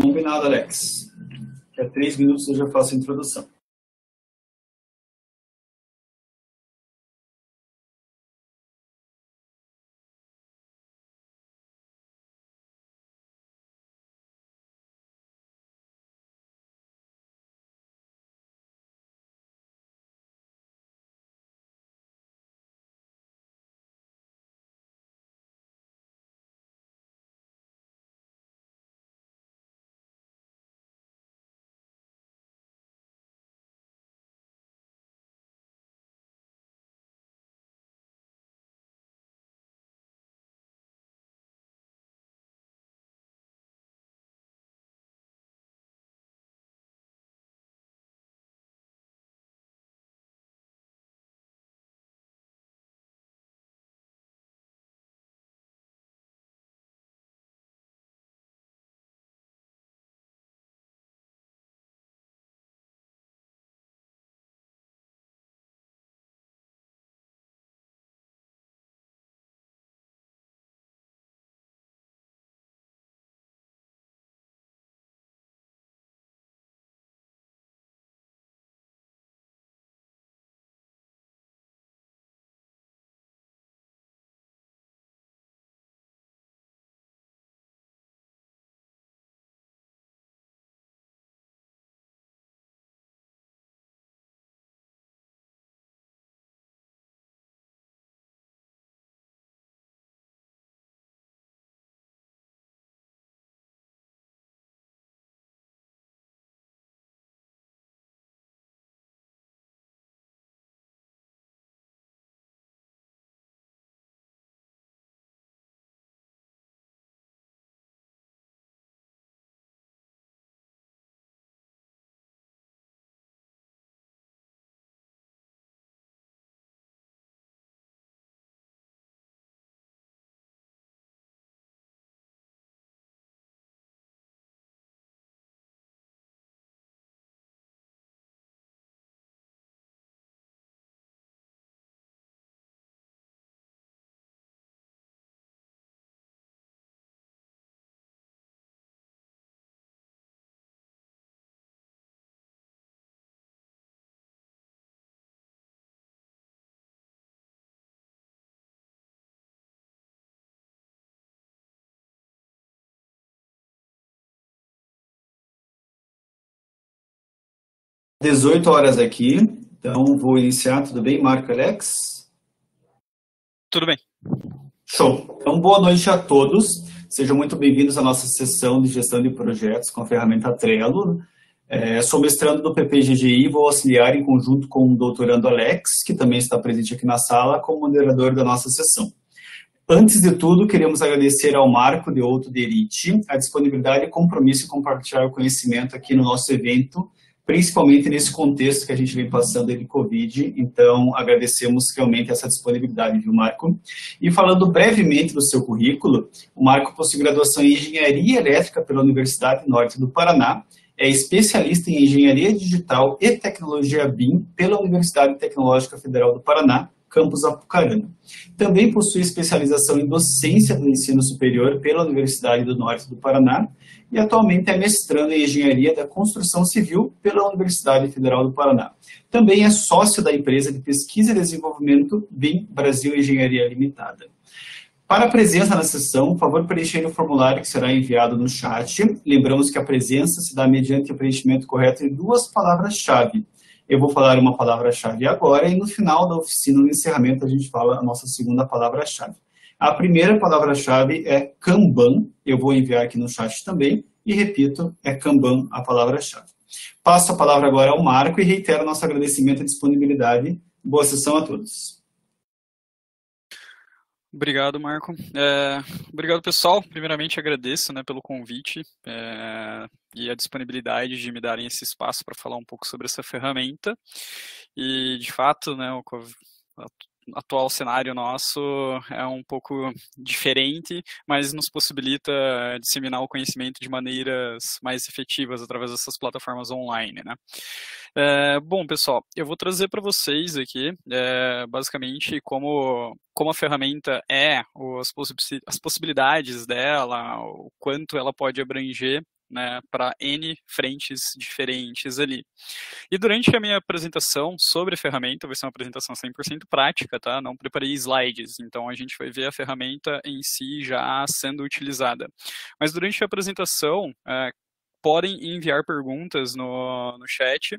Combinado, Alex. Daqui a três minutos eu já faço a introdução. 18 horas aqui, então vou iniciar. Tudo bem, Marco Alex? Tudo bem. Show. Então, boa noite a todos. Sejam muito bem-vindos à nossa sessão de gestão de projetos com a ferramenta Trello. É, sou mestrando do PPGGI e vou auxiliar em conjunto com o doutorando Alex, que também está presente aqui na sala, como moderador da nossa sessão. Antes de tudo, queremos agradecer ao Marco de Outro Derite a disponibilidade, e compromisso em compartilhar o conhecimento aqui no nosso evento principalmente nesse contexto que a gente vem passando de Covid, então agradecemos realmente essa disponibilidade, viu, Marco? E falando brevemente do seu currículo, o Marco possui graduação em Engenharia Elétrica pela Universidade Norte do Paraná, é especialista em Engenharia Digital e Tecnologia BIM pela Universidade Tecnológica Federal do Paraná, campus Apucarana. Também possui especialização em docência do ensino superior pela Universidade do Norte do Paraná e atualmente é mestrando em engenharia da construção civil pela Universidade Federal do Paraná. Também é sócio da empresa de pesquisa e desenvolvimento BIM Brasil Engenharia Limitada. Para a presença na sessão, por favor, preencher o formulário que será enviado no chat. Lembramos que a presença se dá mediante o preenchimento correto de duas palavras-chave, eu vou falar uma palavra-chave agora e no final da oficina, no encerramento, a gente fala a nossa segunda palavra-chave. A primeira palavra-chave é Kanban, eu vou enviar aqui no chat também, e repito, é Kanban a palavra-chave. Passo a palavra agora ao Marco e reitero nosso agradecimento e disponibilidade. Boa sessão a todos. Obrigado, Marco. É, obrigado, pessoal. Primeiramente, agradeço né, pelo convite é, e a disponibilidade de me darem esse espaço para falar um pouco sobre essa ferramenta. E, de fato, né, atual cenário nosso é um pouco diferente, mas nos possibilita eh, disseminar o conhecimento de maneiras mais efetivas através dessas plataformas online, né? É, bom, pessoal, eu vou trazer para vocês aqui, é, basicamente, como, como a ferramenta é, as possibilidades dela, o quanto ela pode abranger né, para N frentes diferentes ali. E durante a minha apresentação sobre a ferramenta, vai ser uma apresentação 100% prática, tá? Não preparei slides, então a gente vai ver a ferramenta em si já sendo utilizada. Mas durante a apresentação, eh, podem enviar perguntas no, no chat.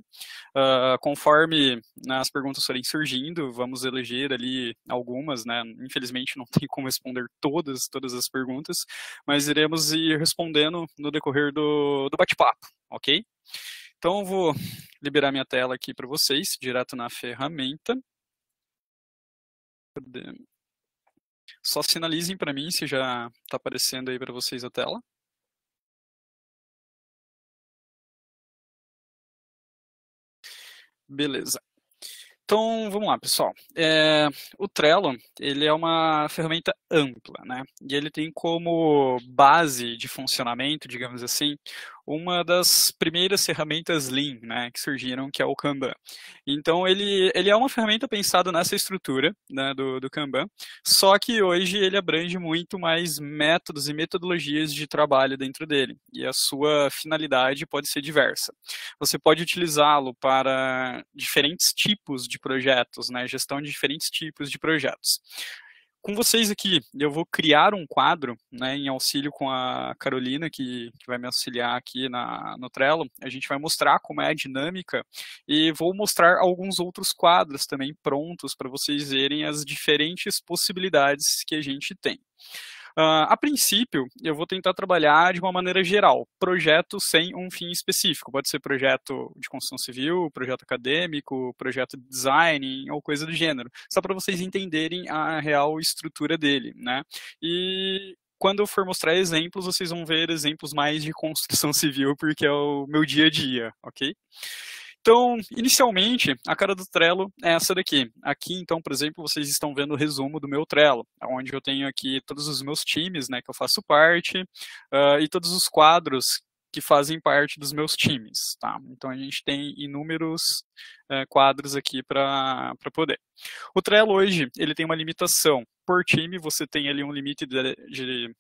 Uh, conforme né, as perguntas forem surgindo, vamos eleger ali algumas, né? Infelizmente não tem como responder todas, todas as perguntas, mas iremos ir respondendo no decorrer do, do bate-papo, ok? Então eu vou liberar minha tela aqui para vocês, direto na ferramenta. Só sinalizem para mim se já está aparecendo aí para vocês a tela. Beleza. Então, vamos lá, pessoal. É, o Trello, ele é uma ferramenta ampla, né? E ele tem como base de funcionamento, digamos assim, uma das primeiras ferramentas Lean né, que surgiram, que é o Kanban. Então, ele, ele é uma ferramenta pensada nessa estrutura né, do, do Kanban, só que hoje ele abrange muito mais métodos e metodologias de trabalho dentro dele, e a sua finalidade pode ser diversa. Você pode utilizá-lo para diferentes tipos de projetos, né, gestão de diferentes tipos de projetos com vocês aqui. Eu vou criar um quadro né, em auxílio com a Carolina, que, que vai me auxiliar aqui na, no Trello. A gente vai mostrar como é a dinâmica e vou mostrar alguns outros quadros também prontos para vocês verem as diferentes possibilidades que a gente tem. Uh, a princípio, eu vou tentar trabalhar de uma maneira geral, projeto sem um fim específico. Pode ser projeto de construção civil, projeto acadêmico, projeto de design ou coisa do gênero, só para vocês entenderem a real estrutura dele, né? E quando eu for mostrar exemplos, vocês vão ver exemplos mais de construção civil, porque é o meu dia a dia, ok? Então, inicialmente, a cara do Trello é essa daqui. Aqui, então, por exemplo, vocês estão vendo o resumo do meu Trello, onde eu tenho aqui todos os meus times, né, que eu faço parte, uh, e todos os quadros que fazem parte dos meus times, tá? Então a gente tem inúmeros eh, quadros aqui para poder. O Trello hoje ele tem uma limitação por time, você tem ali um limite de, de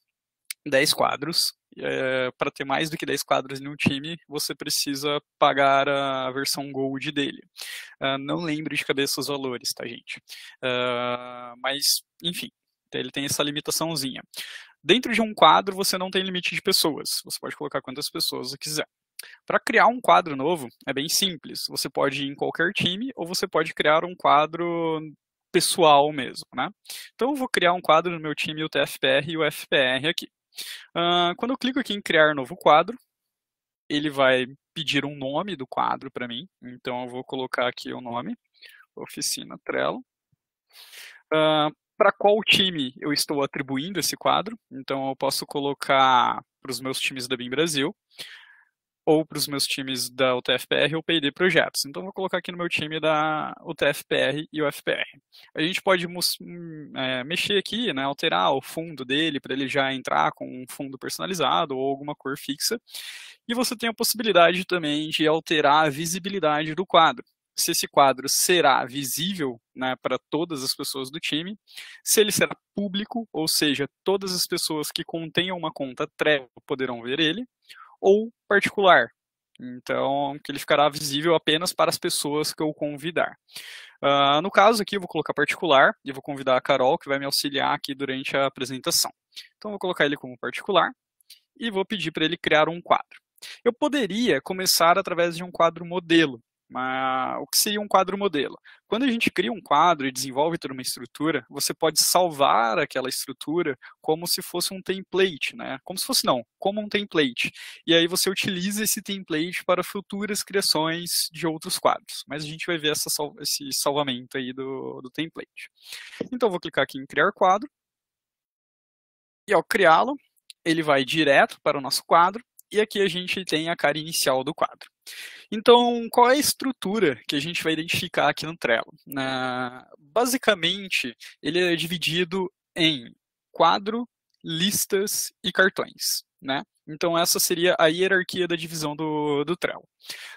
10 quadros. É, para ter mais do que 10 quadros em um time, você precisa pagar a versão Gold dele. Uh, não lembro de cabeça os valores, tá, gente? Uh, mas, enfim, ele tem essa limitaçãozinha. Dentro de um quadro, você não tem limite de pessoas. Você pode colocar quantas pessoas você quiser. Para criar um quadro novo, é bem simples. Você pode ir em qualquer time ou você pode criar um quadro pessoal mesmo, né? Então eu vou criar um quadro no meu time, o TFPR e o FPR aqui. Uh, quando eu clico aqui em criar novo quadro, ele vai pedir um nome do quadro para mim. Então eu vou colocar aqui o nome, oficina Trello. Uh, para qual time eu estou atribuindo esse quadro? Então eu posso colocar para os meus times da BIM Brasil ou para os meus times da UTFPR ou PD Projetos. Então, vou colocar aqui no meu time da UTFPR e UFPR. A gente pode hum, é, mexer aqui, né, alterar o fundo dele para ele já entrar com um fundo personalizado ou alguma cor fixa. E você tem a possibilidade também de alterar a visibilidade do quadro. Se esse quadro será visível né, para todas as pessoas do time, se ele será público, ou seja, todas as pessoas que contenham uma conta Trello poderão ver ele, ou particular. Então, que ele ficará visível apenas para as pessoas que eu convidar. Uh, no caso aqui, eu vou colocar particular e vou convidar a Carol, que vai me auxiliar aqui durante a apresentação. Então, vou colocar ele como particular e vou pedir para ele criar um quadro. Eu poderia começar através de um quadro modelo, mas o que seria um quadro modelo. Quando a gente cria um quadro e desenvolve toda uma estrutura, você pode salvar aquela estrutura como se fosse um template, né? Como se fosse não, como um template. E aí você utiliza esse template para futuras criações de outros quadros. Mas a gente vai ver essa, esse salvamento aí do, do template. Então vou clicar aqui em criar quadro. E ao criá-lo, ele vai direto para o nosso quadro. E aqui a gente tem a cara inicial do quadro. Então, qual é a estrutura que a gente vai identificar aqui no Trello? basicamente, ele é dividido em quadro, listas e cartões. Né? Então, essa seria a hierarquia da divisão do, do Trello.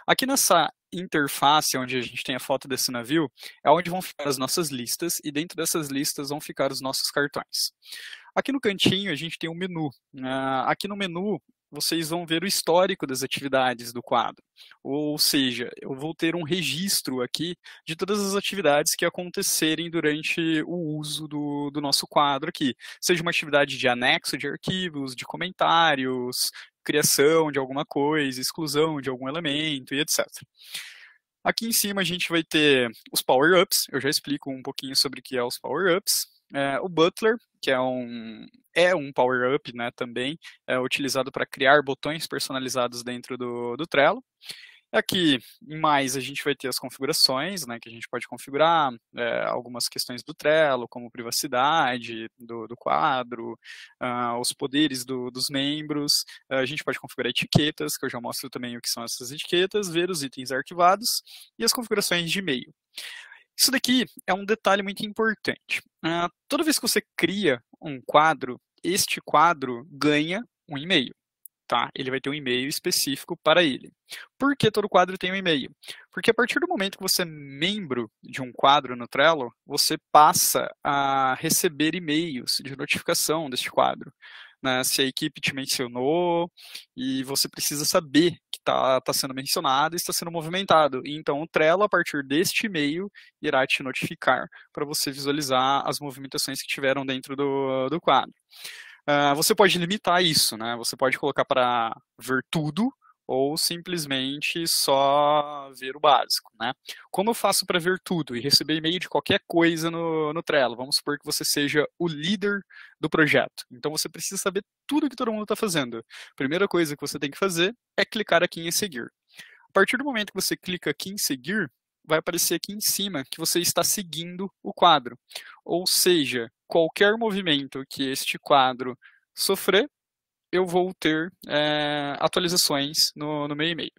Aqui nessa interface, onde a gente tem a foto desse navio, é onde vão ficar as nossas listas, e dentro dessas listas vão ficar os nossos cartões. Aqui no cantinho, a gente tem um menu. Né? aqui no menu, vocês vão ver o histórico das atividades do quadro. Ou seja, eu vou ter um registro aqui de todas as atividades que acontecerem durante o uso do, do nosso quadro aqui. Seja uma atividade de anexo de arquivos, de comentários, criação de alguma coisa, exclusão de algum elemento e etc. Aqui em cima a gente vai ter os power-ups, eu já explico um pouquinho sobre o que é os power-ups. É, o Butler, que é um, é um power-up né, também, é utilizado para criar botões personalizados dentro do, do Trello. Aqui em mais a gente vai ter as configurações, né, que a gente pode configurar é, algumas questões do Trello, como privacidade do, do quadro, uh, os poderes do, dos membros, uh, a gente pode configurar etiquetas, que eu já mostro também o que são essas etiquetas, ver os itens arquivados e as configurações de e-mail. Isso daqui é um detalhe muito importante. Uh, toda vez que você cria um quadro, este quadro ganha um e-mail. Tá? Ele vai ter um e-mail específico para ele. Por que todo quadro tem um e-mail? Porque a partir do momento que você é membro de um quadro no Trello, você passa a receber e-mails de notificação deste quadro né, se a equipe te mencionou, e você precisa saber que está tá sendo mencionado e está sendo movimentado. então o Trello, a partir deste e-mail, irá te notificar para você visualizar as movimentações que tiveram dentro do, do quadro. Uh, você pode limitar isso, né? Você pode colocar para ver tudo, ou simplesmente só ver o básico, né? Como eu faço para ver tudo e receber e-mail de qualquer coisa no, no Trello? Vamos supor que você seja o líder do projeto. Então você precisa saber tudo que todo mundo está fazendo. Primeira coisa que você tem que fazer é clicar aqui em seguir. A partir do momento que você clica aqui em seguir, vai aparecer aqui em cima que você está seguindo o quadro. Ou seja, qualquer movimento que este quadro sofrer, eu vou ter é, atualizações no, no meu e-mail.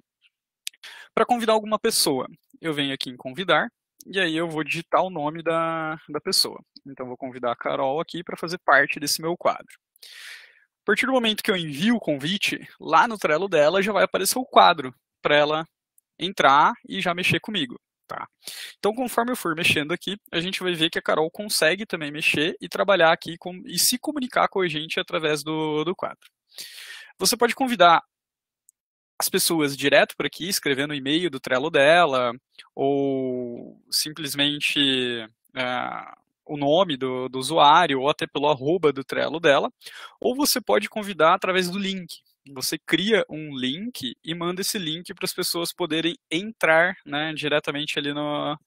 Para convidar alguma pessoa, eu venho aqui em convidar, e aí eu vou digitar o nome da, da pessoa. Então, vou convidar a Carol aqui para fazer parte desse meu quadro. A partir do momento que eu envio o convite, lá no Trello dela já vai aparecer o quadro para ela entrar e já mexer comigo. Tá? Então, conforme eu for mexendo aqui, a gente vai ver que a Carol consegue também mexer e trabalhar aqui com, e se comunicar com a gente através do, do quadro. Você pode convidar as pessoas direto por aqui, escrevendo o e-mail do Trello dela, ou simplesmente é, o nome do, do, usuário, ou até pelo arroba do Trello dela, ou você pode convidar através do link. Você cria um link e manda esse link para as pessoas poderem entrar né, diretamente ali no,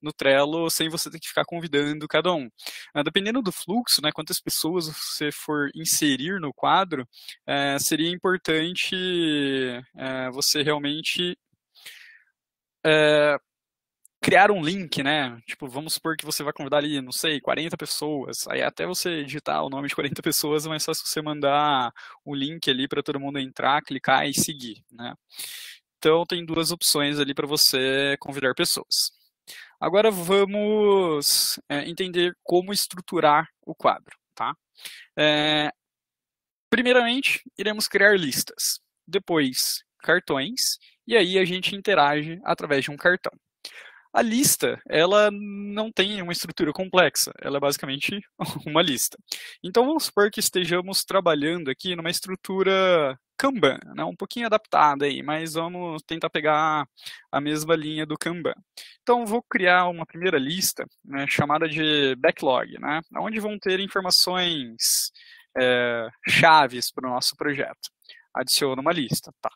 no Trello sem você ter que ficar convidando cada um. Ah, dependendo do fluxo, né, quantas pessoas você for inserir no quadro, eh, seria importante eh, você realmente eh, criar um link, né? Tipo, vamos supor que você vai convidar ali, não sei, 40 pessoas. Aí até você digitar o nome de 40 pessoas, mas só se você mandar o link ali para todo mundo entrar, clicar e seguir, né? Então tem duas opções ali para você convidar pessoas. Agora vamos é, entender como estruturar o quadro. Tá? É, primeiramente, iremos criar listas, depois cartões, e aí a gente interage através de um cartão. A lista, ela não tem uma estrutura complexa, ela é basicamente uma lista. Então vamos supor que estejamos trabalhando aqui numa estrutura Kanban, né? um pouquinho adaptada aí, mas vamos tentar pegar a mesma linha do Kanban. Então vou criar uma primeira lista né, chamada de backlog, né, onde vão ter informações é, chaves para o nosso projeto. Adiciono uma lista, tá?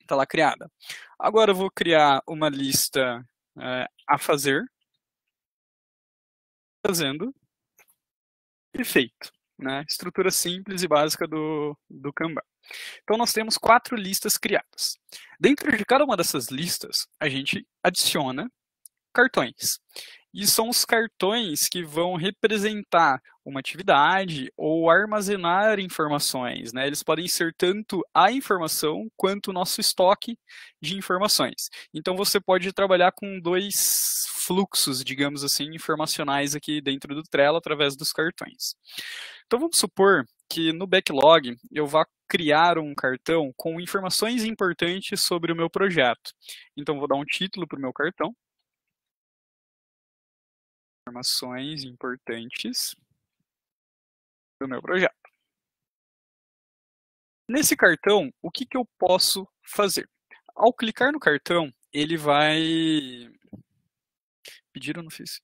Está lá criada. Agora eu vou criar uma lista é, a fazer, fazendo e feito. Né? Estrutura simples e básica do, do Kanban. Então, nós temos quatro listas criadas. Dentro de cada uma dessas listas, a gente adiciona cartões e são os cartões que vão representar uma atividade ou armazenar informações. Né? Eles podem ser tanto a informação quanto o nosso estoque de informações. Então você pode trabalhar com dois fluxos, digamos assim, informacionais aqui dentro do Trello através dos cartões. Então vamos supor que no backlog eu vá criar um cartão com informações importantes sobre o meu projeto. Então vou dar um título para o meu cartão, informações importantes do meu projeto. Nesse cartão, o que, que eu posso fazer? Ao clicar no cartão, ele vai. Pediram, não fiz.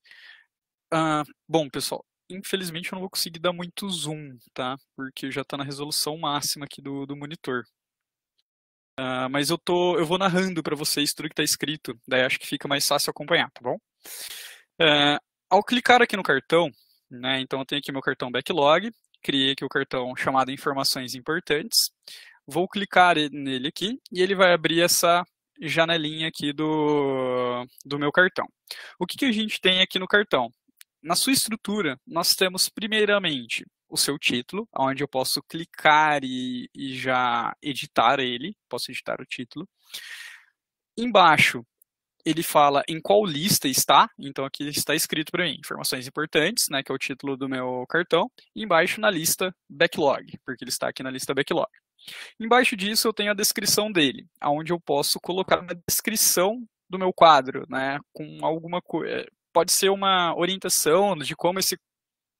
Ah, bom, pessoal, infelizmente eu não vou conseguir dar muito zoom, tá? Porque já está na resolução máxima aqui do, do monitor. Uh, mas eu, tô, eu vou narrando para vocês tudo que está escrito, daí acho que fica mais fácil acompanhar, tá bom? Uh, ao clicar aqui no cartão, né, então eu tenho aqui meu cartão backlog, criei aqui o cartão chamado informações importantes, vou clicar nele aqui e ele vai abrir essa janelinha aqui do, do meu cartão. O que, que a gente tem aqui no cartão? Na sua estrutura, nós temos primeiramente o seu título, onde eu posso clicar e, e já editar ele, posso editar o título. Embaixo, ele fala em qual lista está, então aqui está escrito para mim, informações importantes, né, que é o título do meu cartão, e embaixo na lista backlog, porque ele está aqui na lista backlog. Embaixo disso eu tenho a descrição dele, aonde eu posso colocar a descrição do meu quadro, né, com alguma coisa, eh, pode ser uma orientação de como esse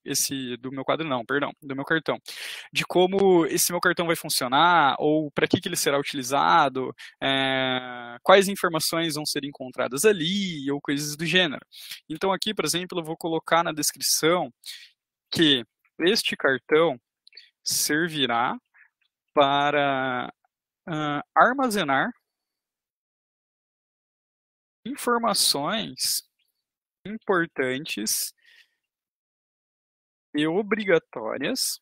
esse do meu quadro não, perdão, do meu cartão, de como esse meu cartão vai funcionar ou para que, que, ele será utilizado, é, quais informações vão ser encontradas ali ou coisas do gênero. Então aqui, por exemplo, eu vou colocar na descrição que este cartão servirá para uh, armazenar informações importantes e obrigatórias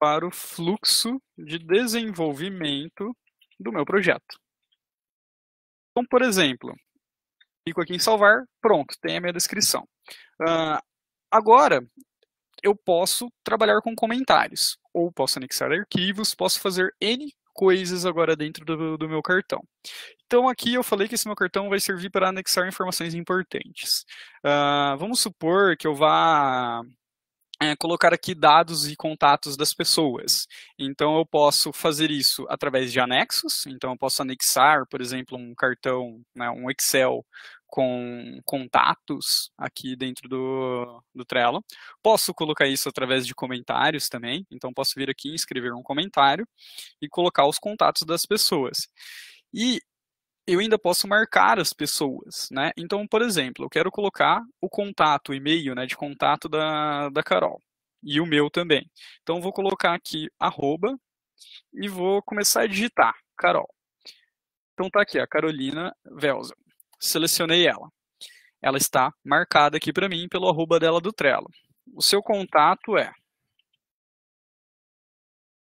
para o fluxo de desenvolvimento do meu projeto. Então, por exemplo, clico aqui em salvar, pronto, tem a minha descrição. Uh, agora, eu posso trabalhar com comentários, ou posso anexar arquivos, posso fazer N coisas agora dentro do, do, meu cartão. Então aqui eu falei que esse meu cartão vai servir para anexar informações importantes. Uh, vamos supor que eu vá é, colocar aqui dados e contatos das pessoas. Então eu posso fazer isso através de anexos. Então eu posso anexar, por exemplo, um cartão, né, um Excel com contatos aqui dentro do, do Trello. Posso colocar isso através de comentários também, então posso vir aqui e escrever um comentário e colocar os contatos das pessoas. E eu ainda posso marcar as pessoas, né? Então, por exemplo, eu quero colocar o contato, o e-mail né, de contato da, da Carol. E o meu também. Então, vou colocar aqui arroba e vou começar a digitar Carol. Então, tá aqui a Carolina Velza selecionei ela. Ela está marcada aqui para mim pelo arroba dela do Trello. O seu contato é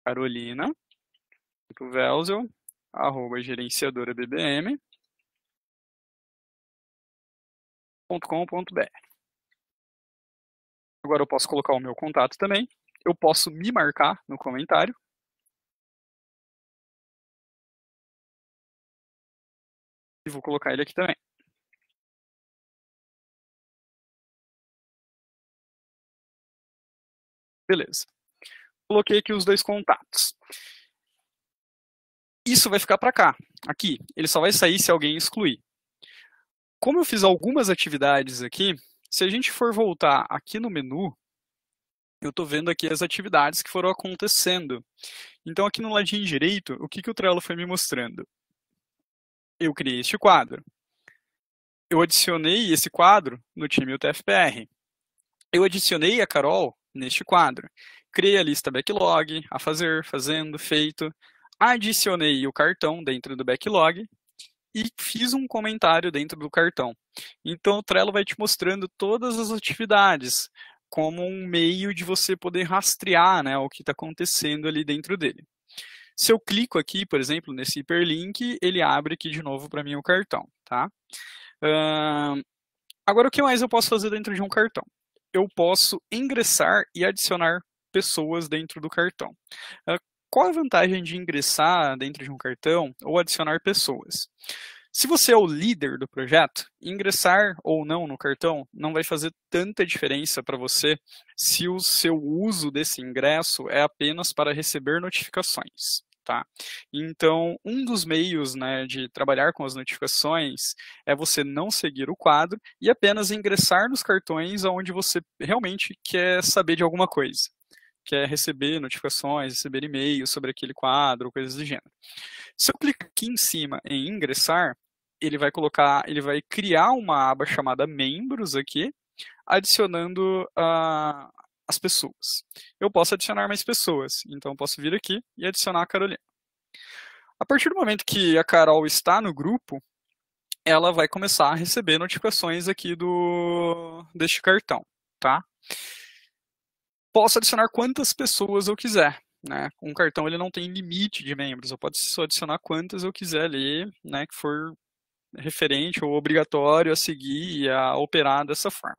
Carolina Velzel, arroba gerenciadora BBM, Agora eu posso colocar o meu contato também. Eu posso me marcar no comentário e vou colocar ele aqui também. Beleza. Coloquei aqui os dois contatos. Isso vai ficar para cá, aqui. Ele só vai sair se alguém excluir. Como eu fiz algumas atividades aqui, se a gente for voltar aqui no menu, eu estou vendo aqui as atividades que foram acontecendo. Então, aqui no ladinho direito, o que, que o Trello foi me mostrando? eu criei este quadro. Eu adicionei esse quadro no time UTFPR. Eu adicionei a Carol neste quadro. Criei a lista backlog, a fazer, fazendo, feito. Adicionei o cartão dentro do backlog e fiz um comentário dentro do cartão. Então o Trello vai te mostrando todas as atividades como um meio de você poder rastrear né, o que está acontecendo ali dentro dele. Se eu clico aqui, por exemplo, nesse hiperlink, ele abre aqui de novo para mim o cartão, tá? Uh, agora, o que mais eu posso fazer dentro de um cartão? Eu posso ingressar e adicionar pessoas dentro do cartão. Uh, qual a vantagem de ingressar dentro de um cartão ou adicionar pessoas? Se você é o líder do projeto, ingressar ou não no cartão não vai fazer tanta diferença para você se o seu uso desse ingresso é apenas para receber notificações tá? Então, um dos meios né, de trabalhar com as notificações é você não seguir o quadro e apenas ingressar nos cartões onde você realmente quer saber de alguma coisa. Quer receber notificações, receber e-mails sobre aquele quadro, coisas do gênero. Se eu clicar aqui em cima em ingressar, ele vai colocar, ele vai criar uma aba chamada membros aqui, adicionando a ah, as pessoas. Eu posso adicionar mais pessoas, então eu posso vir aqui e adicionar a Carolina. A partir do momento que a Carol está no grupo, ela vai começar a receber notificações aqui do deste cartão, tá? Posso adicionar quantas pessoas eu quiser, né? Um cartão ele não tem limite de membros, eu posso só adicionar quantas eu quiser ali, né, que for referente ou obrigatório a seguir e a operar dessa forma.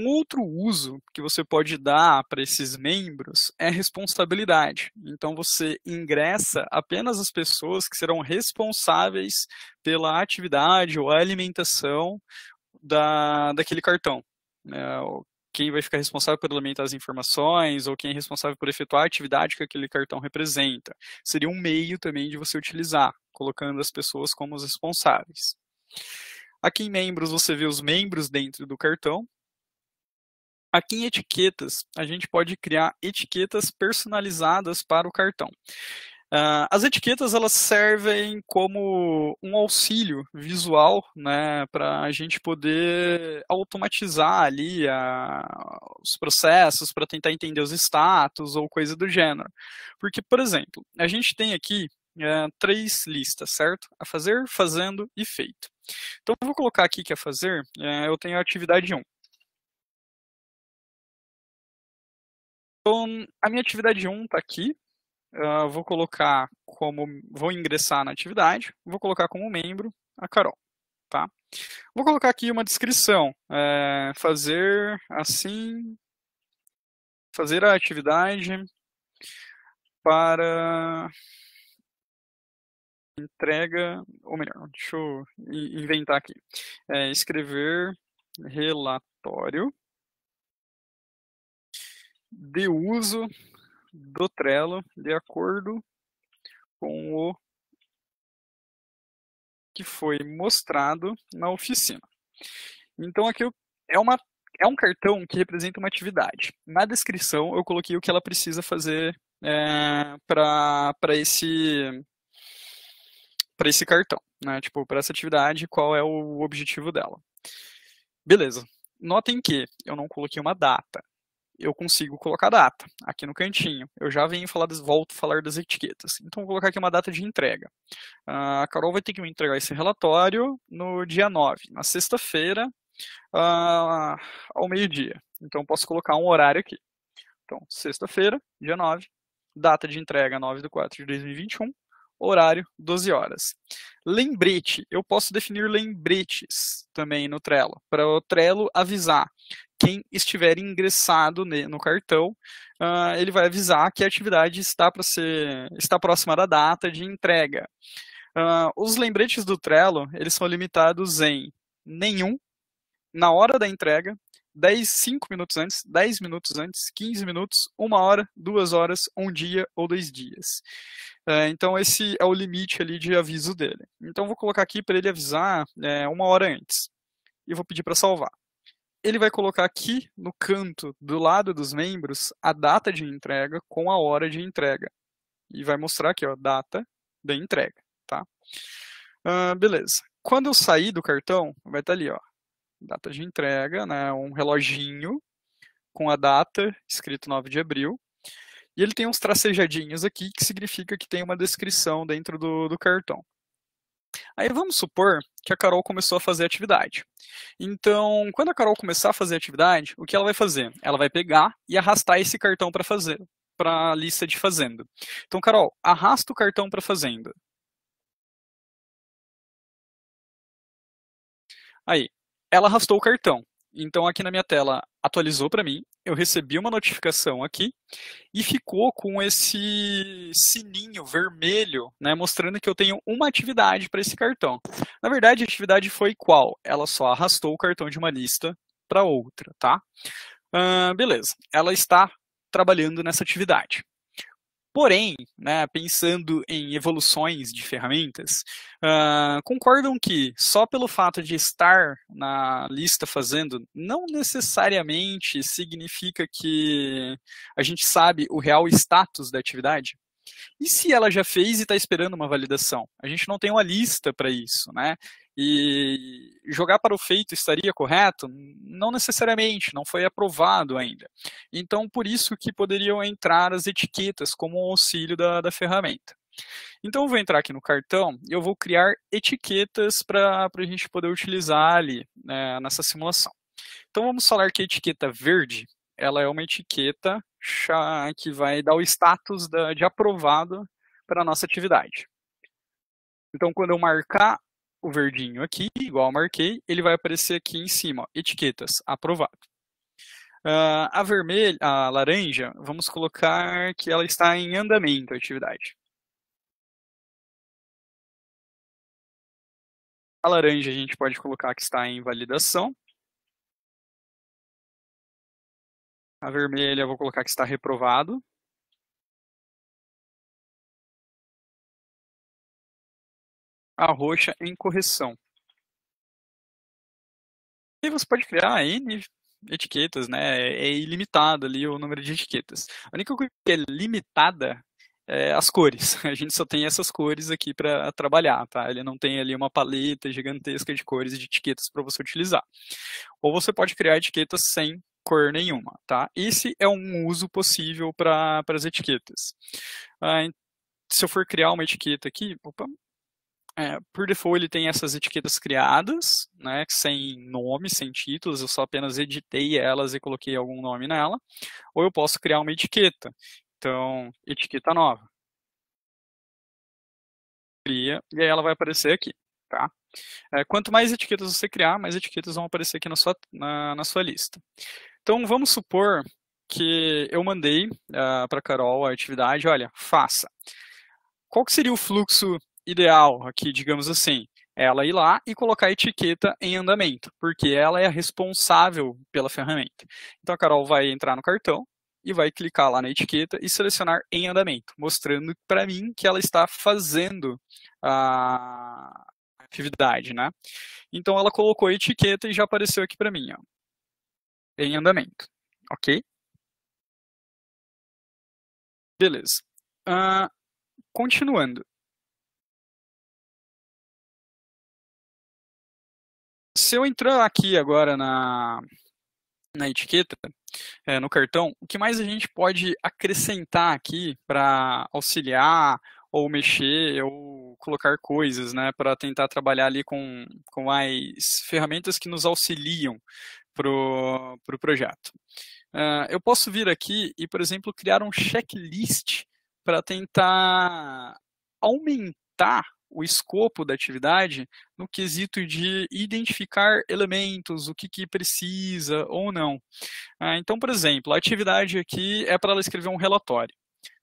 Um outro uso que você pode dar para esses membros é responsabilidade. Então você ingressa apenas as pessoas que serão responsáveis pela atividade ou alimentação da, daquele cartão. É, quem vai ficar responsável por alimentar as informações ou quem é responsável por efetuar a atividade que aquele cartão representa. Seria um meio também de você utilizar, colocando as pessoas como os responsáveis. Aqui em membros você vê os membros dentro do cartão, Aqui em etiquetas, a gente pode criar etiquetas personalizadas para o cartão. Uh, as etiquetas elas servem como um auxílio visual né, para a gente poder automatizar ali a, os processos para tentar entender os status ou coisa do gênero. Porque, por exemplo, a gente tem aqui uh, três listas, certo? A fazer, fazendo e feito. Então, eu vou colocar aqui que a é fazer, uh, eu tenho a atividade 1. Então, a minha atividade 1 está aqui. Uh, vou colocar como. Vou ingressar na atividade, vou colocar como membro a Carol. Tá? Vou colocar aqui uma descrição. É, fazer assim. Fazer a atividade para entrega, ou melhor, deixa eu inventar aqui. É, escrever relatório de uso do Trello de acordo com o que foi mostrado na oficina. Então aqui é uma é um cartão que representa uma atividade. Na descrição eu coloquei o que ela precisa fazer é, para esse para esse cartão, né? Tipo para essa atividade, qual é o objetivo dela? Beleza. Notem que eu não coloquei uma data eu consigo colocar data aqui no cantinho. Eu já venho falar, volto a falar das etiquetas. Então, vou colocar aqui uma data de entrega. Ah, a Carol vai ter que me entregar esse relatório no dia 9, na sexta-feira, ah, ao meio-dia. Então, posso colocar um horário aqui. Então, sexta-feira, dia 9, data de entrega 9 de 4 de 2021, horário 12 horas. Lembrete, eu posso definir lembretes também no Trello, para o Trello avisar quem estiver ingressado no cartão, uh, ele vai avisar que a atividade está para ser está próxima da data de entrega. Uh, os lembretes do Trello eles são limitados em nenhum na hora da entrega, 10, 5 minutos antes, 10 minutos antes, 15 minutos, 1 hora, 2 horas, 1 um dia ou 2 dias. É, então, esse é o limite ali de aviso dele. Então, vou colocar aqui para ele avisar é, uma hora antes. E vou pedir para salvar ele vai colocar aqui no canto, do lado dos membros, a data de entrega com a hora de entrega. E vai mostrar aqui, ó, data da entrega, tá? Uh, beleza. Quando eu sair do cartão, vai estar tá ali, ó, data de entrega, né, um reloginho com a data, escrito 9 de abril. E ele tem uns tracejadinhos aqui, que significa que tem uma descrição dentro do, do cartão. Aí vamos supor que a Carol começou a fazer atividade. Então, quando a Carol começar a fazer atividade, o que ela vai fazer? Ela vai pegar e arrastar esse cartão para fazer, para a lista de fazenda. Então, Carol, arrasta o cartão para fazenda. Aí, ela arrastou o cartão. Então, aqui na minha tela, atualizou para mim eu recebi uma notificação aqui e ficou com esse sininho vermelho, né, mostrando que eu tenho uma atividade para esse cartão. Na verdade, a atividade foi qual? Ela só arrastou o cartão de uma lista para outra, tá? Uh, beleza, ela está trabalhando nessa atividade. Porém, né, pensando em evoluções de ferramentas, uh, concordam que só pelo fato de estar na lista fazendo, não necessariamente significa que a gente sabe o real status da atividade? E se ela já fez e está esperando uma validação? A gente não tem uma lista para isso, né? E jogar para o feito estaria correto? Não necessariamente, não foi aprovado ainda. Então, por isso que poderiam entrar as etiquetas como auxílio da, da ferramenta. Então, eu vou entrar aqui no cartão e eu vou criar etiquetas para a gente poder utilizar ali né, nessa simulação. Então, vamos falar que a etiqueta verde ela é uma etiqueta que vai dar o status de aprovado para a nossa atividade. Então, quando eu marcar o verdinho aqui, igual marquei, ele vai aparecer aqui em cima, ó, etiquetas, aprovado. Uh, a vermelha, a laranja, vamos colocar que ela está em andamento, a atividade. A laranja a gente pode colocar que está em validação. A vermelha eu vou colocar que está reprovado. a roxa em correção. E você pode criar N etiquetas, né? É, é ilimitado ali o número de etiquetas. A única coisa que é limitada é as cores. A gente só tem essas cores aqui para trabalhar, tá? Ele não tem ali uma paleta gigantesca de cores e de etiquetas para você utilizar. Ou você pode criar etiquetas sem cor nenhuma, tá? Esse é um uso possível para as etiquetas. Ah, se eu for criar uma etiqueta aqui, opa, é, por default ele tem essas etiquetas criadas, né, sem nome, sem títulos, eu só apenas editei elas e coloquei algum nome nela, ou eu posso criar uma etiqueta. Então, etiqueta nova. Cria, e aí ela vai aparecer aqui, tá? É, quanto mais etiquetas você criar, mais etiquetas vão aparecer aqui na sua, na, na sua lista. Então, vamos supor que eu mandei uh, ah, para Carol a atividade, olha, faça. Qual que seria o fluxo ideal aqui, digamos assim, é ela ir lá e colocar a etiqueta em andamento, porque ela é a responsável pela ferramenta. Então a Carol vai entrar no cartão e vai clicar lá na etiqueta e selecionar em andamento, mostrando para mim que ela está fazendo a atividade, né? Então ela colocou a etiqueta e já apareceu aqui para mim, ó, em andamento, ok? Beleza. Uh, continuando, se eu entrar aqui agora na, na etiqueta, é, no cartão, o que mais a gente pode acrescentar aqui para auxiliar ou mexer ou colocar coisas, né, para tentar trabalhar ali com, com mais ferramentas que nos auxiliam para o pro projeto. Uh, eu posso vir aqui e, por exemplo, criar um checklist para tentar aumentar o escopo da atividade no quesito de identificar elementos, o que, que precisa ou não. Ah, então, por exemplo, a atividade aqui é para ela escrever um relatório.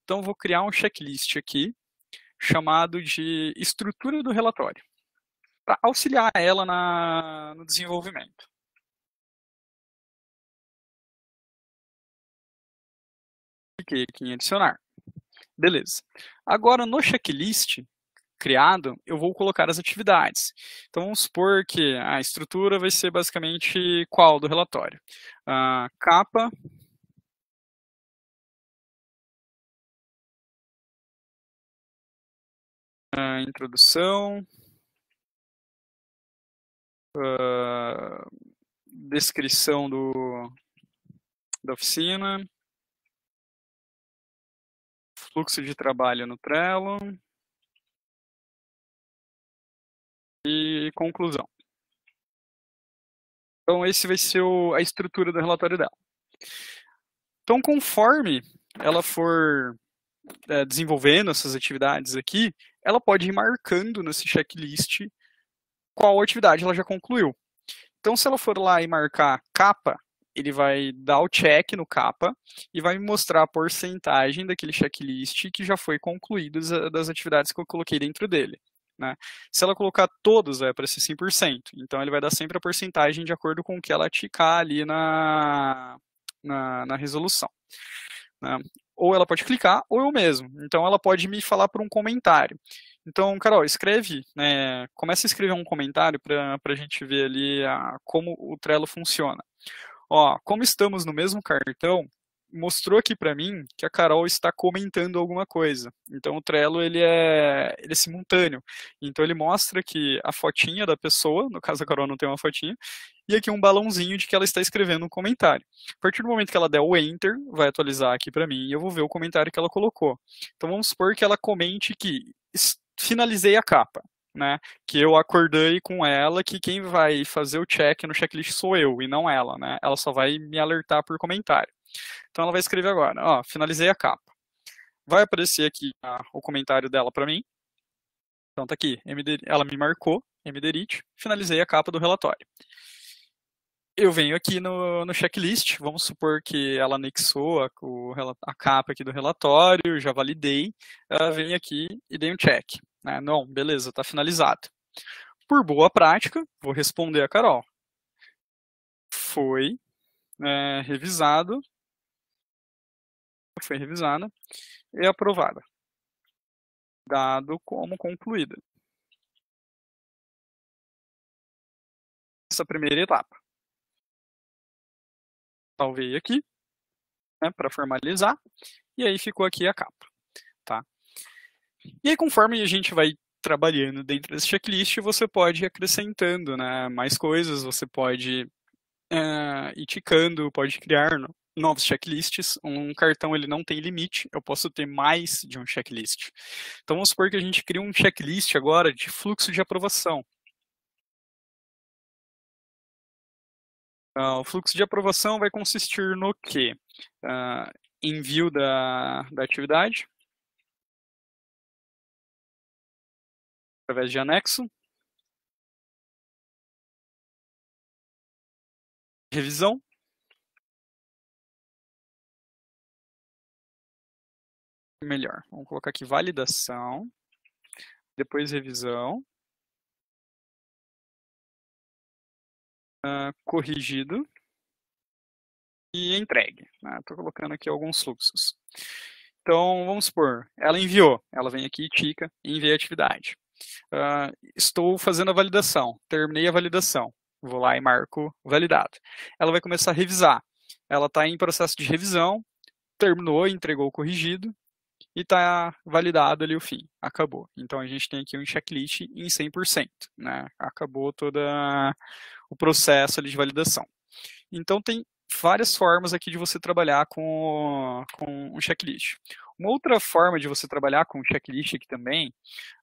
Então, vou criar um checklist aqui, chamado de estrutura do relatório, para auxiliar ela na, no desenvolvimento. Cliquei aqui em adicionar. Beleza. Agora, no checklist, criado, eu vou colocar as atividades. Então, vamos supor que a estrutura vai ser basicamente qual do relatório? Uh, capa, Uh, introdução, uh, descrição do, da oficina, fluxo de trabalho no Trello, e conclusão. Então, esse vai ser o, a estrutura do relatório dela. Então, conforme ela for é, desenvolvendo essas atividades aqui, ela pode ir marcando nesse checklist qual atividade ela já concluiu. Então, se ela for lá e marcar capa, ele vai dar o check no capa e vai me mostrar a porcentagem daquele checklist que já foi concluído eh, das atividades que eu coloquei dentro dele. Né? Se ela colocar todos, vai aparecer 100%. Então, ele vai dar sempre a porcentagem de acordo com o que ela ticar ali na, na, na resolução. Né? Ou ela pode clicar, ou eu mesmo. Então, ela pode me falar por um comentário. Então, Carol, escreve, né, começa a escrever um comentário para a gente ver ali a, como o Trello funciona. Ó, como estamos no mesmo cartão, mostrou aqui para mim que a Carol está comentando alguma coisa. Então o Trello ele é, ele é simultâneo. Então ele mostra que a fotinha da pessoa, no caso a Carol não tem uma fotinha, e aqui um balãozinho de que ela está escrevendo um comentário. A partir do momento que ela der o enter, vai atualizar aqui para mim e eu vou ver o comentário que ela colocou. Então vamos supor que ela comente que finalizei a capa. Né, que eu acordei com ela que quem vai fazer o check no checklist sou eu e não ela, né? Ela só vai me alertar por comentário. Então ela vai escrever agora, ó, finalizei a capa. Vai aparecer aqui a, ah, o comentário dela para mim. Então tá aqui, MD, ela me marcou, MDRIT, finalizei a capa do relatório. Eu venho aqui no, no checklist, vamos supor que ela anexou a, o, a capa aqui do relatório, já validei, ela ah, venho aqui e dei um check. Né? Não, beleza, está finalizado. Por boa prática, vou responder a Carol. Foi é, revisado foi revisada e aprovada, dado como concluída. Essa primeira etapa. Salvei aqui, né, para formalizar, e aí ficou aqui a capa. Tá? E aí, conforme a gente vai trabalhando dentro desse checklist, você pode ir acrescentando né, mais coisas, você pode uh, ir ticando, pode criar novos checklists. Um cartão ele não tem limite, eu posso ter mais de um checklist. Então vamos supor que a gente cria um checklist agora de fluxo de aprovação. Uh, o fluxo de aprovação vai consistir no que? Uh, ah, envio da, da atividade através de anexo, revisão, melhor. Vamos colocar aqui validação, depois revisão, uh, corrigido e entregue. Estou né? colocando aqui alguns fluxos. Então, vamos supor, ela enviou, ela vem aqui e tica, enviei a atividade. Uh, estou fazendo a validação, terminei a validação, vou lá e marco validado. Ela vai começar a revisar. Ela está em processo de revisão, terminou, entregou o corrigido, e está validado ali o fim, acabou. Então a gente tem aqui um checklist em 100%, né? acabou todo o processo de validação. Então tem várias formas aqui de você trabalhar com, com um checklist. Uma outra forma de você trabalhar com checklist aqui também,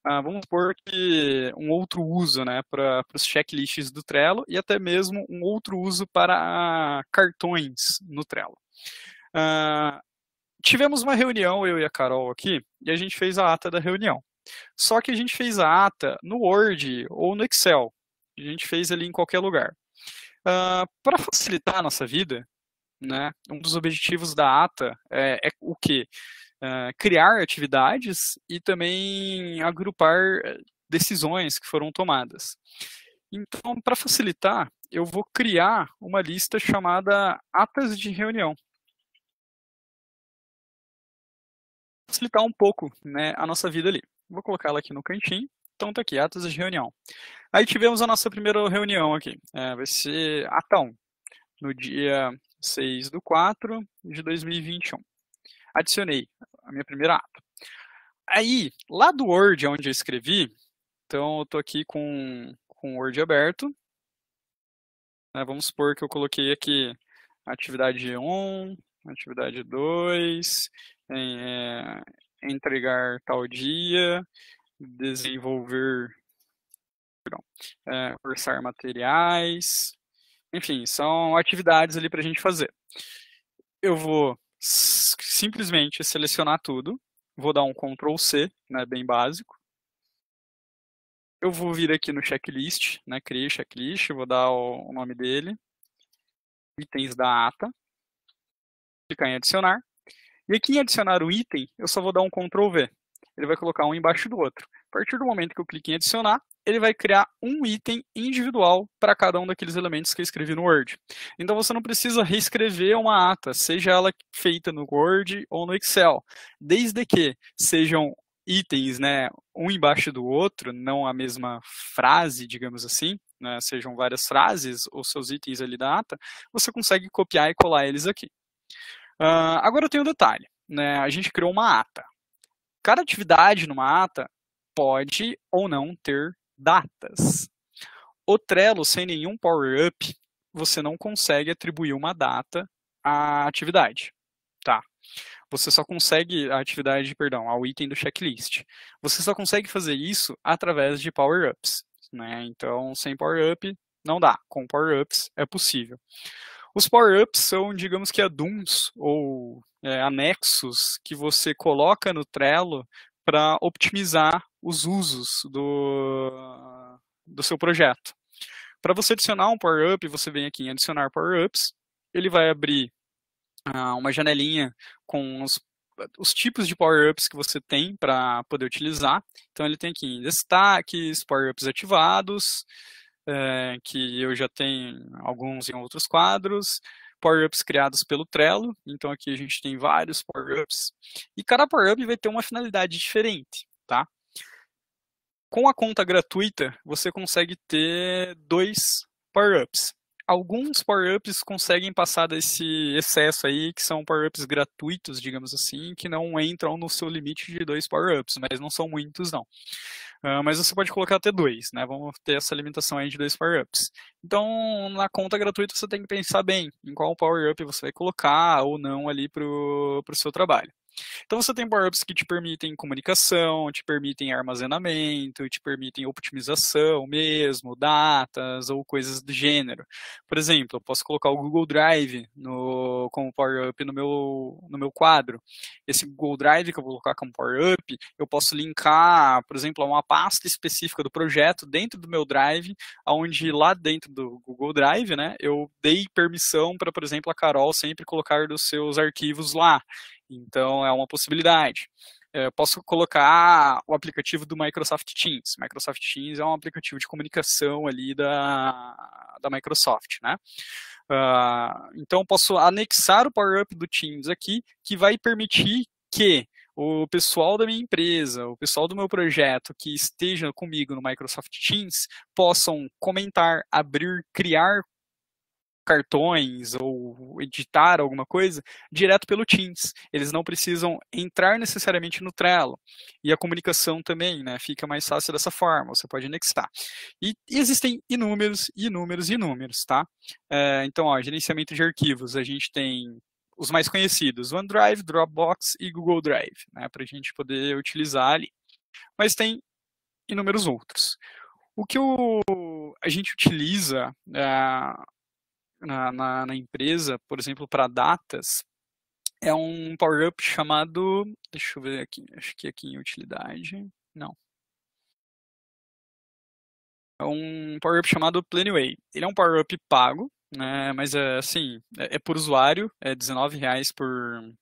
ah, vamos supor que um outro uso né, para os checklists do Trello e até mesmo um outro uso para cartões no Trello. Ah, tivemos uma reunião, eu e a Carol aqui, e a gente fez a ata da reunião. Só que a gente fez a ata no Word ou no Excel. A gente fez ali em qualquer lugar. Uh, ah, Para facilitar a nossa vida, né, um dos objetivos da ata é, é o quê? Uh, criar atividades e também agrupar eh, decisões que foram tomadas. Então, para facilitar, eu vou criar uma lista chamada atas de reunião. facilitar um pouco né, a nossa vida ali. Vou colocar ela aqui no cantinho. Então tá aqui, atas de reunião. Aí tivemos a nossa primeira reunião aqui. É, vai ser Atão, no dia 6 do 4 de 2021. Adicionei a minha primeira ata. Aí, lá do Word, onde eu escrevi, então eu tô aqui com, com o Word aberto. É, vamos supor que eu coloquei aqui atividade 1, atividade 2 em, é, é, entregar tal dia, desenvolver, perdão, é, materiais, enfim, são atividades ali para a gente fazer. Eu vou simplesmente selecionar tudo, vou dar um Ctrl C, né, bem básico. Eu vou vir aqui no checklist, né, criei checklist, vou dar o, o nome dele, itens da ata, clicar em adicionar, e aqui em adicionar o item, eu só vou dar um Ctrl V. Ele vai colocar um embaixo do outro. A partir do momento que eu clico em adicionar, ele vai criar um item individual para cada um daqueles elementos que eu escrevi no Word. Então você não precisa reescrever uma ata, seja ela feita no Word ou no Excel, desde que sejam itens, né, um embaixo do outro, não a mesma frase, digamos assim, né, sejam várias frases ou seus itens ali da ata, você consegue copiar e colar eles aqui. Uh, agora tem um detalhe, né? A gente criou uma ata. Cada atividade numa ata pode ou não ter datas. O Trello, sem nenhum power-up, você não consegue atribuir uma data à atividade, tá? Você só consegue a atividade, perdão, ao item do checklist. Você só consegue fazer isso através de power-ups, né? Então, sem power-up não dá. Com power-ups é possível. Os power-ups são, digamos que, addons ou é, anexos que você coloca no Trello para optimizar os usos do, do seu projeto. Para você adicionar um power-up, você vem aqui em adicionar power-ups, ele vai abrir ah, uma janelinha com os, os tipos de power-ups que você tem para poder utilizar. Então ele tem aqui em destaques, power-ups ativados, é, que eu já tenho alguns em outros quadros, power-ups criados pelo Trello, então aqui a gente tem vários power-ups, e cada power-up vai ter uma finalidade diferente, tá? Com a conta gratuita, você consegue ter dois power-ups, alguns power-ups conseguem passar desse excesso aí, que são power-ups gratuitos, digamos assim, que não entram no seu limite de dois power-ups, mas não são muitos, não. Uh, mas você pode colocar até dois, né? Vamos ter essa limitação aí de dois power-ups. Então, na conta gratuita, você tem que pensar bem em qual power-up você vai colocar ou não ali pro, pro seu trabalho. Então você tem powerups que te permitem comunicação, te permitem armazenamento, te permitem optimização mesmo, datas ou coisas do gênero. Por exemplo, eu posso colocar o Google Drive no, como power-up no meu, no meu quadro. Esse Google Drive que eu vou colocar como power-up, eu posso linkar, por exemplo, a uma pasta específica do projeto dentro do meu Drive, onde lá dentro do Google Drive, né, eu dei permissão para, por exemplo, a Carol sempre colocar os seus arquivos lá. Então, é uma possibilidade. É, eu posso colocar o aplicativo do Microsoft Teams. Microsoft Teams é um aplicativo de comunicação ali da, da Microsoft, né? Uh, então, posso anexar o PowerUp do Teams aqui, que vai permitir que o pessoal da minha empresa, o pessoal do meu projeto que esteja comigo no Microsoft Teams possam comentar, abrir, criar cartões ou editar alguma coisa direto pelo Teams. Eles não precisam entrar necessariamente no Trello. E a comunicação também, né, fica mais fácil dessa forma, você pode anexar. E, existem inúmeros, inúmeros, inúmeros, tá? É, então, ó, gerenciamento de arquivos, a gente tem os mais conhecidos, OneDrive, Dropbox e Google Drive, né, para a gente poder utilizar ali. Mas tem inúmeros outros. O que o, a gente utiliza eh, na, na, na empresa, por exemplo, para datas, é um power-up chamado. Deixa eu ver aqui, acho que é aqui em utilidade. Não. É um power-up chamado Planeway. Ele é um power-up pago, né, mas é assim, é, é por usuário, é R$19,00 por,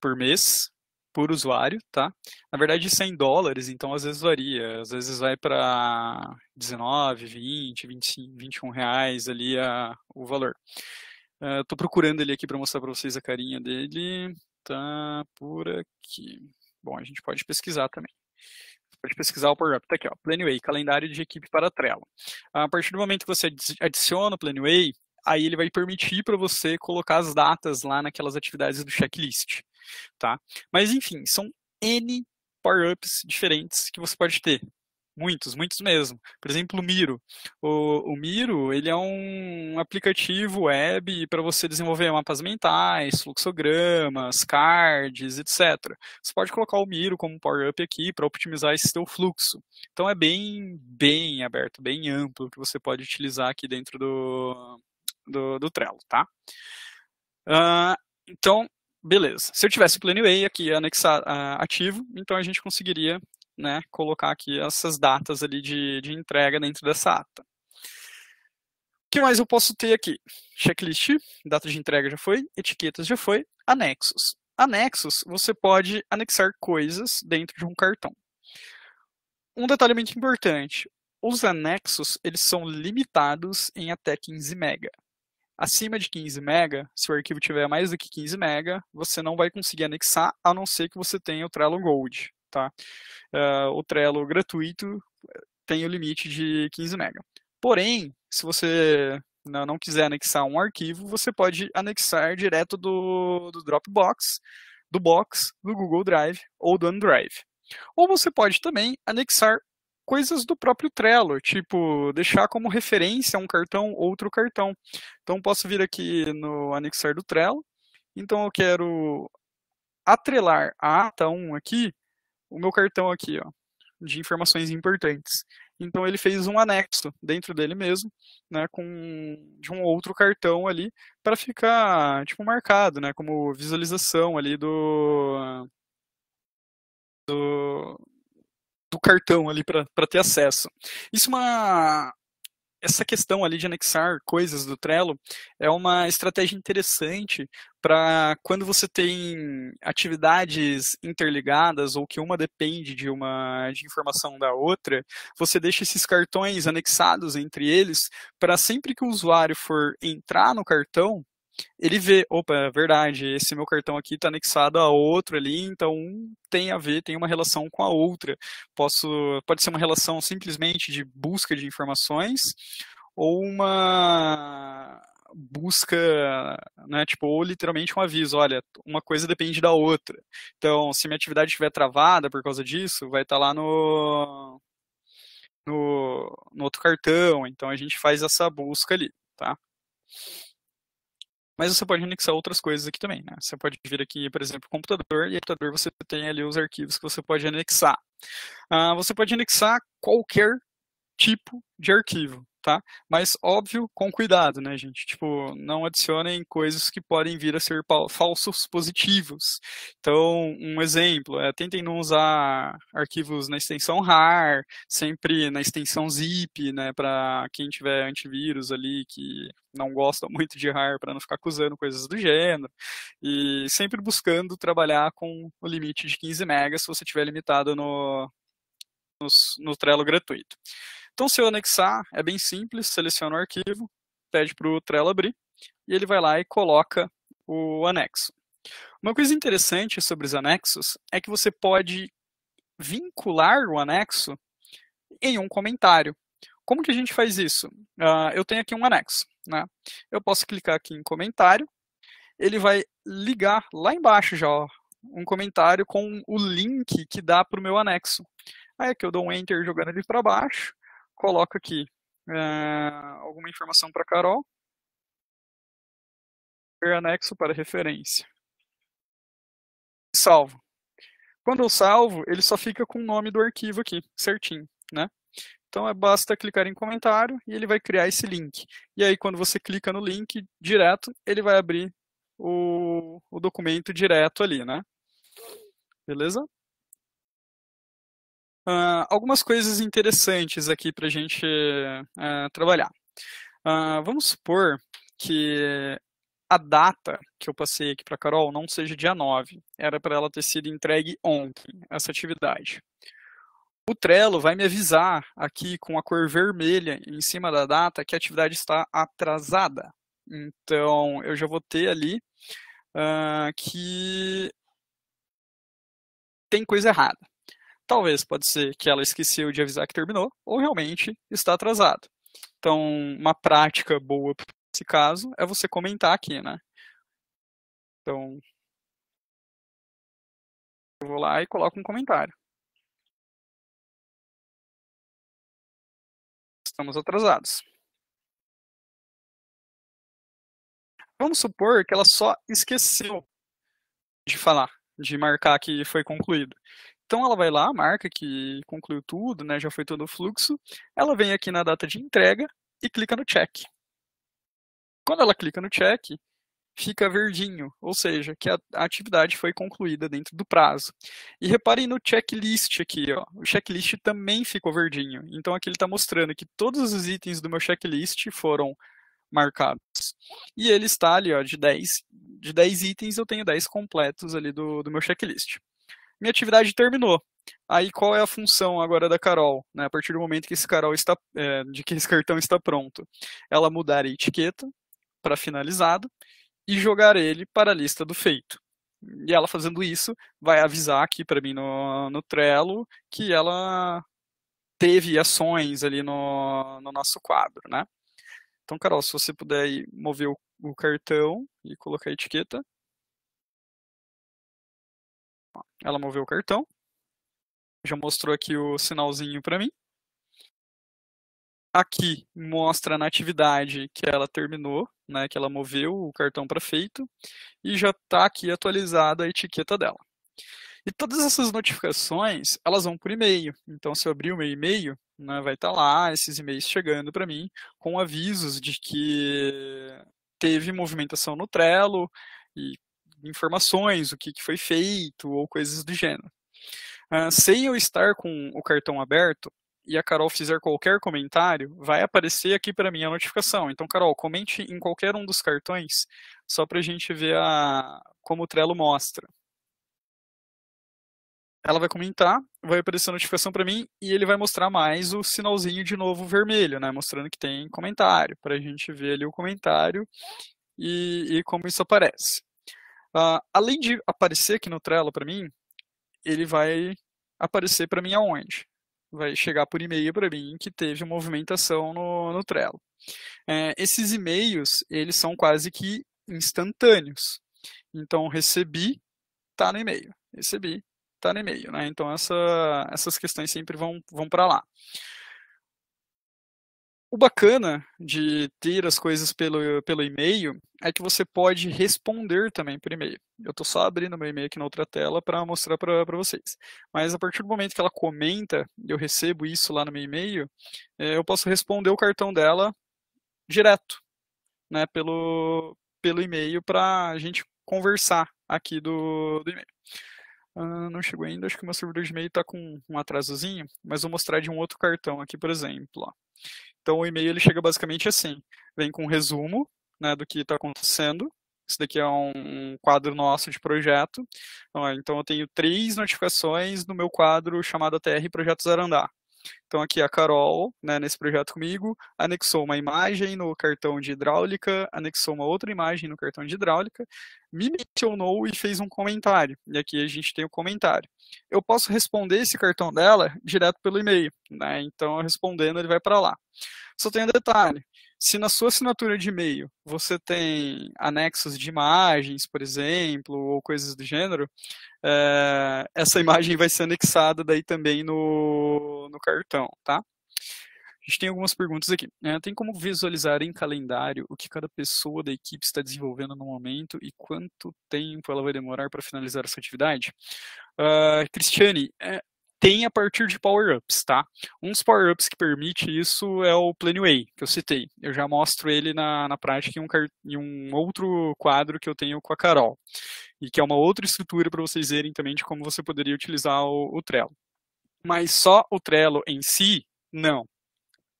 por mês por usuário, tá? Na verdade, 100 dólares, então às vezes varia, às vezes vai para 19, 20, 25, 21 reais ali a, o valor. Ah, Estou uh, procurando ele aqui para mostrar para vocês a carinha dele, tá por aqui. Bom, a gente pode pesquisar também. Pode pesquisar o Power Up, tá aqui, ó, Planway, calendário de equipe para Trello. A partir do momento que você adiciona o Planway, aí ele vai permitir para você colocar as datas lá naquelas atividades do checklist tá? Mas enfim, são N power-ups diferentes que você pode ter. Muitos, muitos mesmo. Por exemplo, o Miro. O, o Miro, ele é um aplicativo web para você desenvolver mapas mentais, fluxogramas, cards, etc. Você pode colocar o Miro como power-up aqui para otimizar esse seu fluxo. Então é bem, bem aberto, bem amplo que você pode utilizar aqui dentro do, do, do Trello, tá? Uh, então, Beleza. Se eu tivesse o Planway aqui anexar, uh, ativo, então a gente conseguiria né, colocar aqui essas datas ali de, de entrega dentro dessa ata. O que mais eu posso ter aqui? Checklist, data de entrega já foi, etiquetas já foi, anexos. Anexos, você pode anexar coisas dentro de um cartão. Um detalhe muito importante, os anexos eles são limitados em até 15 mega. Acima de 15 MB, se o arquivo tiver mais do que 15 MB, você não vai conseguir anexar, a não ser que você tenha o Trello Gold. Tá? Uh, o Trello gratuito eh, tem o limite de 15 MB. Porém, se você não quiser anexar um arquivo, você pode anexar direto do, do Dropbox, do Box, do Google Drive ou do OneDrive. Ou você pode também anexar coisas do próprio Trello, tipo deixar como referência um cartão, outro cartão. Então posso vir aqui no anexar do Trello. Então eu quero atrelar a ata 1 aqui, o meu cartão aqui, ó, de informações importantes. Então ele fez um anexo dentro dele mesmo, né, com de um outro cartão ali para ficar tipo marcado, né, como visualização ali do do do cartão ali para ter acesso. Isso é uma essa questão ali de anexar coisas do Trello é uma estratégia interessante para quando você tem atividades interligadas ou que uma depende de uma de informação da outra, você deixa esses cartões anexados entre eles para sempre que o usuário for entrar no cartão, ele vê, opa, é verdade, esse meu cartão aqui está anexado a outro ali, então um tem a ver, tem uma relação com a outra. Posso, pode ser uma relação simplesmente de busca de informações ou uma busca, né, tipo, ou literalmente um aviso, olha, uma coisa depende da outra. Então, se minha atividade estiver travada por causa disso, vai estar tá lá no, no, no outro cartão. Então, a gente faz essa busca ali, tá? Mas você pode anexar outras coisas aqui também, né? Você pode vir aqui, por exemplo, computador, e computador você tem ali os arquivos que você pode anexar. Ah, você pode anexar qualquer tipo de arquivo tá? Mas óbvio, com cuidado, né, gente? Tipo, não adicionem coisas que podem vir a ser falsos positivos. Então, um exemplo é tentem não usar arquivos na extensão RAR, sempre na extensão zip, né, para quem tiver antivírus ali que não gosta muito de RAR para não ficar acusando coisas do gênero. E sempre buscando trabalhar com o limite de 15 megas se você tiver limitado no, no, no Trello gratuito. Então, se eu anexar, é bem simples, seleciona o arquivo, pede para o Trello abrir, e ele vai lá e coloca o anexo. Uma coisa interessante sobre os anexos é que você pode vincular o anexo em um comentário. Como que a gente faz isso? Uh, eu tenho aqui um anexo. Né? Eu posso clicar aqui em comentário, ele vai ligar lá embaixo já ó, um comentário com o link que dá para o meu anexo. Aí aqui eu dou um enter jogando ele para baixo, coloca aqui é, alguma informação para Carol. Anexo para referência. Salvo. Quando eu salvo, ele só fica com o nome do arquivo aqui, certinho, né? Então é basta clicar em comentário e ele vai criar esse link. E aí quando você clica no link direto, ele vai abrir o, o documento direto ali, né? Beleza? uh, algumas coisas interessantes aqui para a gente uh, trabalhar. Uh, vamos supor que a data que eu passei aqui para Carol não seja dia 9, era para ela ter sido entregue ontem, essa atividade. O Trello vai me avisar aqui com a cor vermelha em cima da data que a atividade está atrasada. Então, eu já vou ter ali uh, que tem coisa errada. Talvez pode ser que ela esqueceu de avisar que terminou, ou realmente está atrasado. Então, uma prática boa para esse caso é você comentar aqui, né? Então, eu vou lá e coloco um comentário. Estamos atrasados. Vamos supor que ela só esqueceu de falar, de marcar que foi concluído. Então ela vai lá, marca que concluiu tudo, né, já foi todo o fluxo. Ela vem aqui na data de entrega e clica no check. Quando ela clica no check, fica verdinho, ou seja, que a atividade foi concluída dentro do prazo. E reparem no checklist aqui, ó. o checklist também ficou verdinho. Então aqui ele está mostrando que todos os itens do meu checklist foram marcados. E ele está ali, ó, de 10, de 10 itens eu tenho 10 completos ali do, do meu checklist minha atividade terminou. Aí qual é a função agora da Carol? Né? A partir do momento que esse Carol está, é, de que esse cartão está pronto, ela mudar a etiqueta para finalizado e jogar ele para a lista do feito. E ela fazendo isso vai avisar aqui para mim no, no Trello que ela teve ações ali no, no nosso quadro, né? Então, Carol, se você puder mover o, o cartão e colocar a etiqueta, ela moveu o cartão. Já mostrou aqui o sinalzinho para mim. Aqui mostra na atividade que ela terminou, né, que ela moveu o cartão para feito e já está aqui atualizada a etiqueta dela. E todas essas notificações, elas vão por e-mail. Então, se eu abrir o meu e-mail, né, vai estar tá lá esses e-mails chegando para mim com avisos de que teve movimentação no Trello e informações, o que, que foi feito ou coisas do gênero. Uh, sem eu estar com o cartão aberto e a Carol fizer qualquer comentário, vai aparecer aqui para mim a notificação. Então, Carol, comente em qualquer um dos cartões, só para a gente ver a, como o Trello mostra. Ela vai comentar, vai aparecer a notificação para mim e ele vai mostrar mais o sinalzinho de novo vermelho, né? Mostrando que tem comentário, para a gente ver ali o comentário e, e como isso aparece. Uh, além de aparecer aqui no Trello para mim, ele vai aparecer para mim aonde? Vai chegar por e-mail para mim que teve uma movimentação no, no Trello. É, esses e-mails, eles são quase que instantâneos. Então, recebi, tá no e-mail. Recebi, tá no e-mail. Né? Então, essa, essas questões sempre vão, vão para lá. O bacana de ter as coisas pelo, pelo e-mail é que você pode responder também por e-mail. Eu estou só abrindo meu e-mail aqui na outra tela para mostrar para vocês. Mas a partir do momento que ela comenta, eu recebo isso lá no meu e-mail, eh, eu posso responder o cartão dela direto, né, pelo, pelo e-mail para a gente conversar aqui do, do e-mail. Uh, não chegou ainda, acho que o meu servidor de e-mail está com um atrasozinho, mas vou mostrar de um outro cartão aqui, por exemplo. Ó. Então o e-mail ele chega basicamente assim, vem com um resumo né, do que está acontecendo. Isso daqui é um, quadro nosso de projeto. Então eu tenho três notificações no meu quadro chamado TR Projetos Arandá. Então aqui é a Carol, né, nesse projeto comigo, anexou uma imagem no cartão de hidráulica, anexou uma outra imagem no cartão de hidráulica, me mencionou e fez um comentário. E aqui a gente tem o comentário. Eu posso responder esse cartão dela direto pelo e-mail, né? Então respondendo ele vai para lá. Só tem um detalhe, se na sua assinatura de e-mail você tem anexos de imagens, por exemplo, ou coisas do gênero, é, essa imagem vai ser anexada daí também no, no cartão, tá? A gente tem algumas perguntas aqui. É, tem como visualizar em calendário o que cada pessoa da equipe está desenvolvendo no momento e quanto tempo ela vai demorar para finalizar essa atividade? Uh, Cristiane, é, tem a partir de power-ups, tá? Um dos power-ups que permite isso é o Planway que eu citei. Eu já mostro ele na, na prática em um, em um outro quadro que eu tenho com a Carol, e que é uma outra estrutura para vocês verem também de como você poderia utilizar o, o Trello. Mas só o Trello em si, não.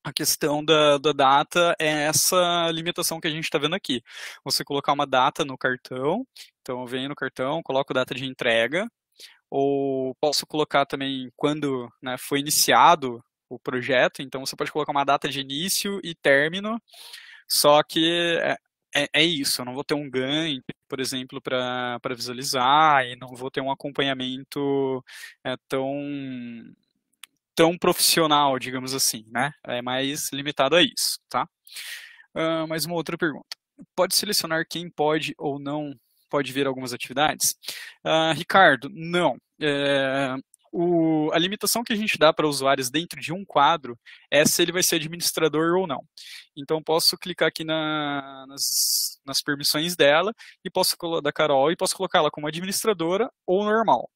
A questão da, da, data é essa limitação que a gente está vendo aqui. Você colocar uma data no cartão, então eu venho no cartão, coloco data de entrega, ou posso colocar também quando né, foi iniciado o projeto, então você pode colocar uma data de início e término, só que é, é, é isso, eu não vou ter um ganho, por exemplo, para visualizar, e não vou ter um acompanhamento é, tão tão profissional, digamos assim, né? É mais limitado a isso, tá? Uh, mais uma outra pergunta. Pode selecionar quem pode ou não pode ver algumas atividades? Uh, Ricardo, não. É, o, a limitação que a gente dá para usuários dentro de um quadro é se ele vai ser administrador ou não. Então, posso clicar aqui na, nas, nas permissões dela, e posso da Carol, e posso colocá-la como administradora ou normal.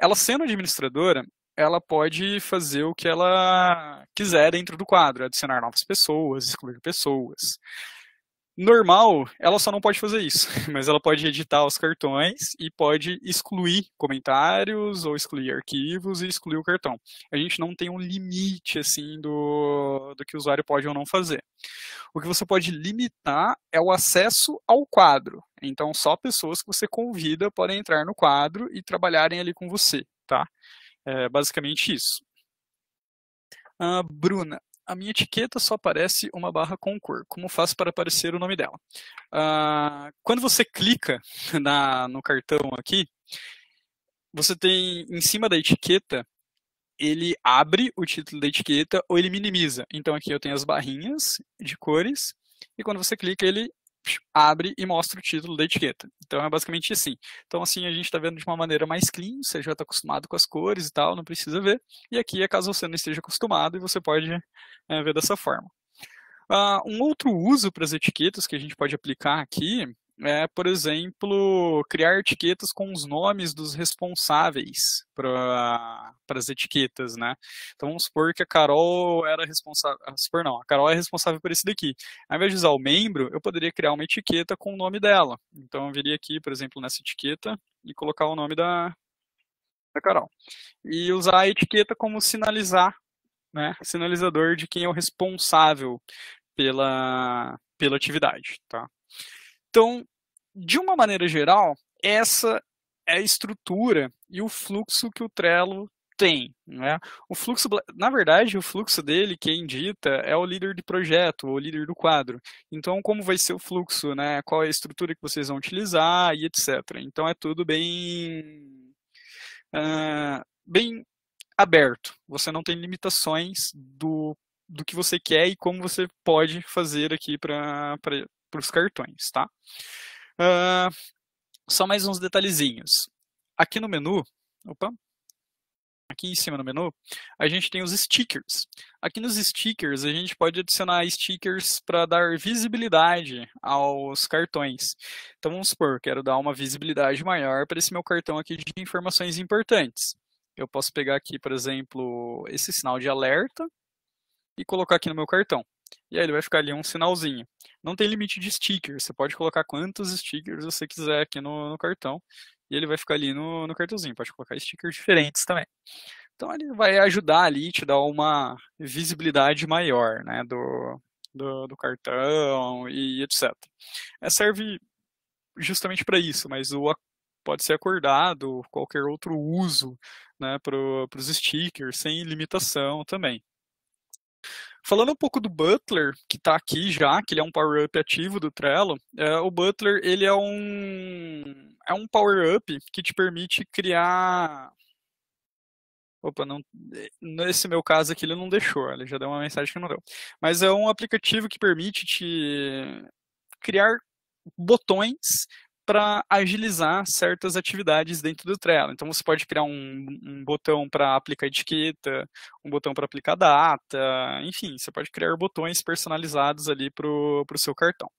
Ela sendo administradora, ela pode fazer o que ela quiser dentro do quadro, adicionar novas pessoas, excluir pessoas. Normal, ela só não pode fazer isso, mas ela pode editar os cartões e pode excluir comentários ou excluir arquivos e excluir o cartão. A gente não tem um limite assim do, do que o usuário pode ou não fazer. O que você pode limitar é o acesso ao quadro. Então, só pessoas que você convida podem entrar no quadro e trabalharem ali com você, tá? É basicamente isso. Uh, Bruna, a minha etiqueta só aparece uma barra com cor. Como faço para aparecer o nome dela? Ah, quando você clica na, no cartão aqui, você tem em cima da etiqueta ele abre o título da etiqueta ou ele minimiza. Então aqui eu tenho as barrinhas de cores e quando você clica ele abre e mostra o título da etiqueta. Então é basicamente assim. Então assim a gente está vendo de uma maneira mais clean, você já está acostumado com as cores e tal, não precisa ver. E aqui é caso você não esteja acostumado e você pode é, ver dessa forma. Uh, um outro uso para as etiquetas que a gente pode aplicar aqui é, por exemplo, criar etiquetas com os nomes dos responsáveis para as etiquetas, né? Então vamos supor que a Carol era responsável. Ah, supor não, a Carol é responsável por esse daqui. Ao invés de usar o membro, eu poderia criar uma etiqueta com o nome dela. Então eu viria aqui, por exemplo, nessa etiqueta e colocar o nome da, da Carol. E usar a etiqueta como sinalizar, né? Sinalizador de quem é o responsável pela, pela atividade, tá? Então, de uma maneira geral, essa é a estrutura e o fluxo que o Trello tem. Né? O fluxo, na verdade, o fluxo dele, quem dita, é o líder de projeto, o líder do quadro. Então, como vai ser o fluxo, né? qual é a estrutura que vocês vão utilizar e etc. Então, é tudo bem, uh, bem aberto. Você não tem limitações do, do que você quer e como você pode fazer aqui para para os cartões, tá? Uh, só mais uns detalhezinhos. Aqui no menu, opa, aqui em cima no menu, a gente tem os stickers. Aqui nos stickers, a gente pode adicionar stickers para dar visibilidade aos cartões. Então, vamos supor, quero dar uma visibilidade maior para esse meu cartão aqui de informações importantes. Eu posso pegar aqui, por exemplo, esse sinal de alerta e colocar aqui no meu cartão e aí ele vai ficar ali um sinalzinho. Não tem limite de stickers, você pode colocar quantos stickers você quiser aqui no, no cartão, e ele vai ficar ali no, no cartãozinho, pode colocar stickers diferentes também. Então ele vai ajudar ali, te dar uma visibilidade maior, né, do, do, do cartão e etc. É, serve justamente para isso, mas o pode ser acordado qualquer outro uso né, para os stickers, sem limitação também. Falando um pouco do Butler, que está aqui já, que ele é um power-up ativo do Trello, é, o Butler ele é um, é um power-up que te permite criar Opa, não, nesse meu caso aqui ele não deixou, ele já deu uma mensagem que não deu. Mas é um aplicativo que permite te criar botões para agilizar certas atividades dentro do Trello. Então você pode criar um, um botão para aplicar etiqueta, um botão para aplicar data, enfim, você pode criar botões personalizados ali para o seu cartão.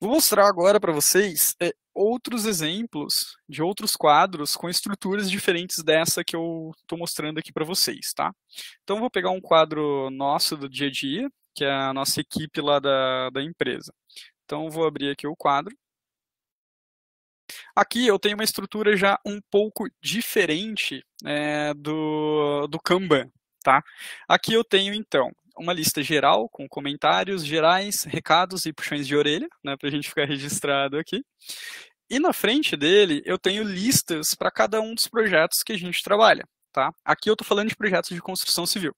Vou mostrar agora para vocês é, outros exemplos de outros quadros com estruturas diferentes dessa que eu estou mostrando aqui para vocês, tá? Então, vou pegar um quadro nosso do dia a dia, que é a nossa equipe lá da, da empresa. Então, vou abrir aqui o quadro. Aqui eu tenho uma estrutura já um pouco diferente é, do, do Kanban. Tá? Aqui eu tenho, então, uma lista geral com comentários gerais, recados e puxões de orelha, né, para a gente ficar registrado aqui. E na frente dele eu tenho listas para cada um dos projetos que a gente trabalha. Tá? Aqui eu estou falando de projetos de construção civil.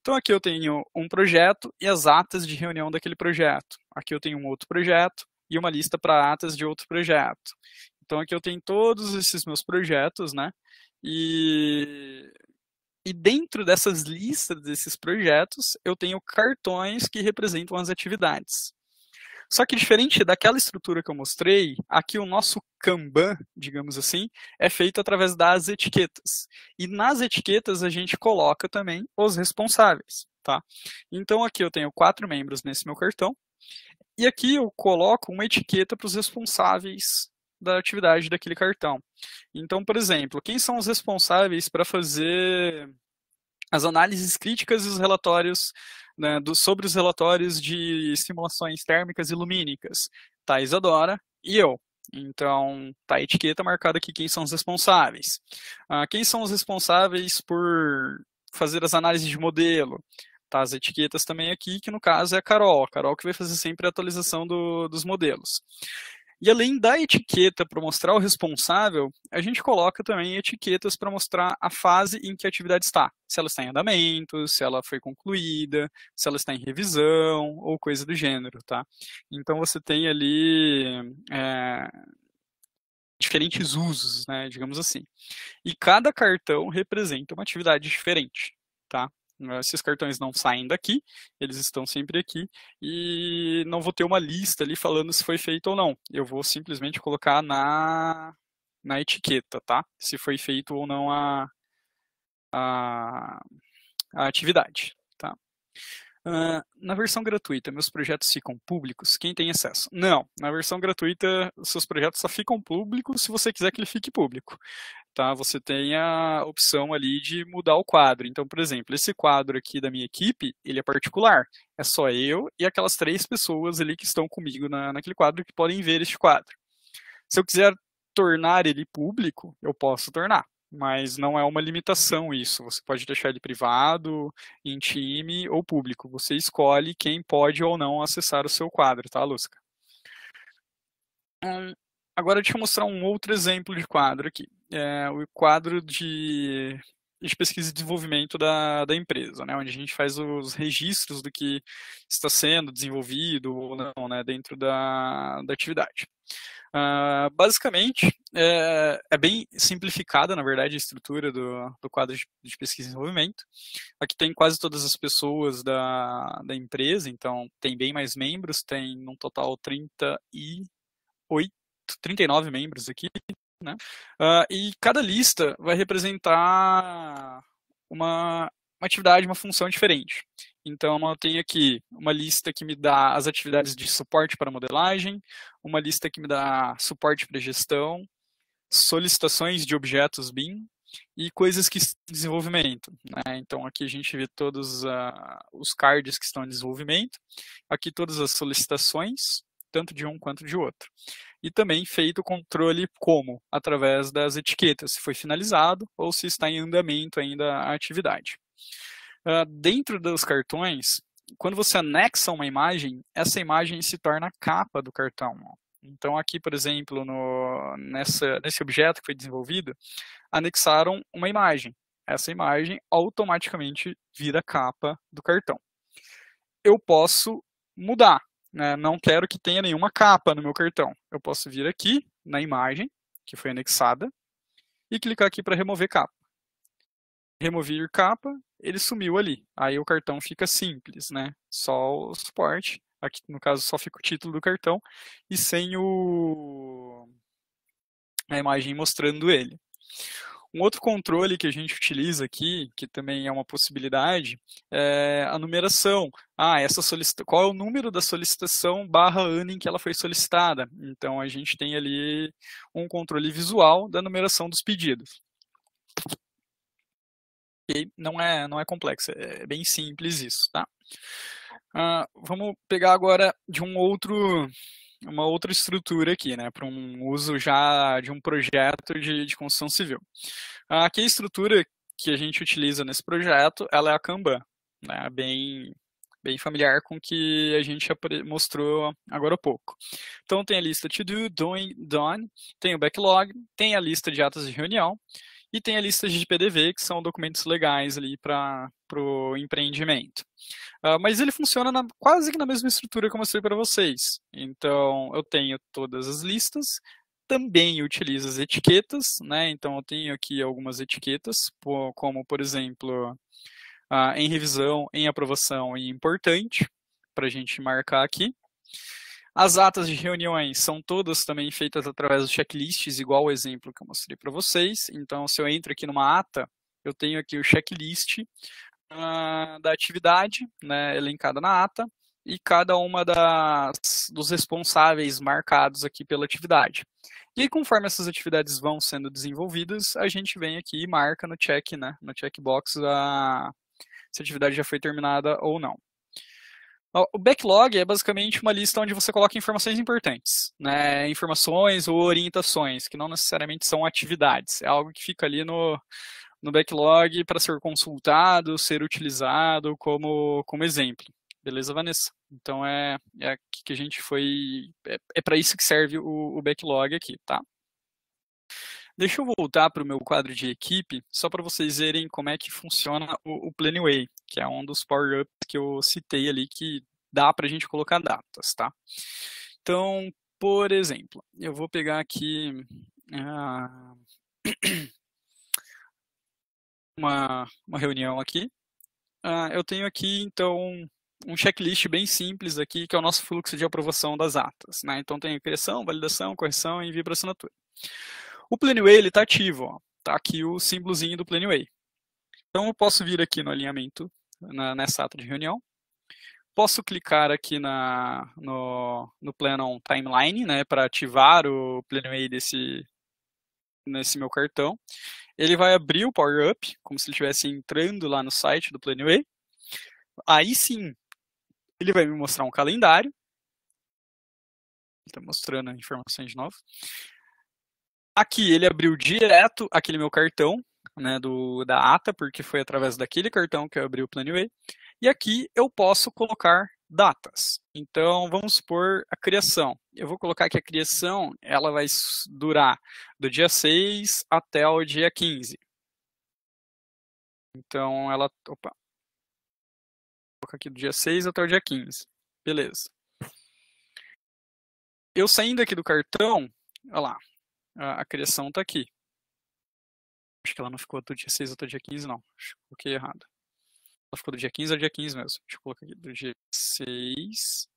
Então aqui eu tenho um projeto e as atas de reunião daquele projeto. Aqui eu tenho um outro projeto e uma lista para atas de outro projeto. Então aqui eu tenho todos esses meus projetos, né? E, e dentro dessas listas desses projetos, eu tenho cartões que representam as atividades. Só que diferente daquela estrutura que eu mostrei, aqui o nosso Kanban, digamos assim, é feito através das etiquetas. E nas etiquetas a gente coloca também os responsáveis, tá? Então aqui eu tenho quatro membros nesse meu cartão. E aqui eu coloco uma etiqueta para os responsáveis da atividade daquele cartão. Então, por exemplo, quem são os responsáveis para fazer as análises críticas e os relatórios né, do, sobre os relatórios de simulações térmicas e lumínicas? Tá, a Isadora e eu. Então, tá a etiqueta marcada aqui quem são os responsáveis. Ah, quem são os responsáveis por fazer as análises de modelo? Tá, as etiquetas também aqui, que no caso é a Carol. A Carol que vai fazer sempre a atualização do, dos modelos. E além da etiqueta para mostrar o responsável, a gente coloca também etiquetas para mostrar a fase em que a atividade está. Se ela está em andamento, se ela foi concluída, se ela está em revisão ou coisa do gênero, tá? Então você tem ali é, diferentes usos, né, digamos assim. E cada cartão representa uma atividade diferente, tá? Né, esses cartões não saem daqui, eles estão sempre aqui, e não vou ter uma lista ali falando se foi feito ou não. Eu vou simplesmente colocar na, na etiqueta, tá? Se foi feito ou não a, a, a atividade, tá? Uh, na versão gratuita, meus projetos ficam públicos? Quem tem acesso? Não, na versão gratuita, seus projetos só ficam públicos se você quiser que ele fique público tá? Você tem a opção ali de mudar o quadro. Então, por exemplo, esse quadro aqui da minha equipe, ele é particular. É só eu e aquelas três pessoas ali que estão comigo na, naquele quadro que podem ver este quadro. Se eu quiser tornar ele público, eu posso tornar. Mas não é uma limitação isso. Você pode deixar ele privado, intime ou público. Você escolhe quem pode ou não acessar o seu quadro, tá, Lusca? Hum, agora deixa eu mostrar um outro exemplo de quadro aqui é, o quadro de, de pesquisa e desenvolvimento da, da empresa, né, onde a gente faz os registros do que está sendo desenvolvido ou não né, dentro da, da atividade. Uh, basicamente, é, é, bem simplificada, na verdade, a estrutura do, do quadro de, de, pesquisa e desenvolvimento. Aqui tem quase todas as pessoas da, da empresa, então tem bem mais membros, tem num total 38, 39 membros aqui, né? Uh, e cada lista vai representar uma, uma atividade, uma função diferente. Então, eu tenho aqui uma lista que me dá as atividades de suporte para modelagem, uma lista que me dá suporte para gestão, solicitações de objetos BIM e coisas que estão em desenvolvimento. Né? Então, aqui a gente vê todos uh, os cards que estão em desenvolvimento, aqui todas as solicitações, tanto de um quanto de outro e também feito o controle como? Através das etiquetas, se foi finalizado ou se está em andamento ainda a atividade. Uh, dentro dos cartões, quando você anexa uma imagem, essa imagem se torna a capa do cartão. Então, aqui, por exemplo, no, nessa, nesse objeto que foi desenvolvido, anexaram uma imagem. Essa imagem automaticamente vira capa do cartão. Eu posso mudar né, não quero que tenha nenhuma capa no meu cartão. Eu posso vir aqui na imagem que foi anexada e clicar aqui para remover capa. Remover capa, ele sumiu ali. Aí o cartão fica simples, né? Só o suporte. Aqui no caso só fica o título do cartão e sem o a imagem mostrando ele. Um outro controle que a gente utiliza aqui, que também é uma possibilidade, é a numeração. Ah, essa solicita... qual é o número da solicitação barra ano em que ela foi solicitada? Então, a gente tem ali um controle visual da numeração dos pedidos. E não é, não é complexo, é, é bem simples isso, tá? Ah, vamos pegar agora de um outro uma outra estrutura aqui, né, para um uso já de um projeto de, de construção civil. Aqui a estrutura que a gente utiliza nesse projeto, ela é a Kanban, né, bem, bem familiar com o que a gente mostrou agora há pouco. Então tem a lista to do, doing, done, tem o backlog, tem a lista de atas de reunião e tem a lista de PDV, que são documentos legais ali para o empreendimento. Ah, mas ele funciona na, quase que na mesma estrutura que eu mostrei para vocês. Então, eu tenho todas as listas, também utilizo as etiquetas, né? Então, eu tenho aqui algumas etiquetas, como, por exemplo, uh, em revisão, em aprovação e importante, para a gente marcar aqui. As atas de reuniões são todas também feitas através dos checklists, igual o exemplo que eu mostrei para vocês. Então, se eu entro aqui numa ata, eu tenho aqui o checklist uh, da atividade, né, elencada na ata, e cada uma das, dos responsáveis marcados aqui pela atividade. E aí, conforme essas atividades vão sendo desenvolvidas, a gente vem aqui e marca no check, né, no checkbox a, ah, se a atividade já foi terminada ou não. O backlog é basicamente uma lista onde você coloca informações importantes, né? informações ou orientações, que não necessariamente são atividades, é algo que fica ali no, no backlog para ser consultado, ser utilizado como, como exemplo. Beleza, Vanessa? Então é, é aqui que a gente foi. É, é para isso que serve o, o backlog aqui, tá? Deixa eu voltar para o meu quadro de equipe, só para vocês verem como é que funciona o, o Planway, que é um dos power-ups que eu citei ali, que dá para a gente colocar datas, tá? Então, por exemplo, eu vou pegar aqui. Ah, uma, uma reunião aqui. Ah, eu tenho aqui, então, um checklist bem simples aqui, que é o nosso fluxo de aprovação das atas. Né? Então, tem criação, validação, correção e envio para assinatura. O Planway está ativo, está aqui o símbolozinho do Planway. Então, eu posso vir aqui no alinhamento, na, nessa ata de reunião, posso clicar aqui na, no, no Planon Timeline, né, para ativar o Planway desse, nesse meu cartão. Ele vai abrir o Power Up, como se ele estivesse entrando lá no site do Planway. Aí sim, ele vai me mostrar um calendário. Está mostrando informações de novo. Aqui ele abriu direto aquele meu cartão né, do, da ata, porque foi através daquele cartão que eu abri o Planway. E aqui eu posso colocar datas. Então, vamos supor a criação. Eu vou colocar que a criação ela vai durar do dia 6 até o dia 15. Então, ela. Opa! Vou colocar aqui do dia 6 até o dia 15. Beleza. Eu saindo aqui do cartão, olha lá, a, a criação está aqui. Acho que ela não ficou do dia 6 até o dia 15, não. Acho que coloquei errado. Ela ficou do dia 15 ao dia 15 mesmo. Deixa eu colocar aqui do dia 6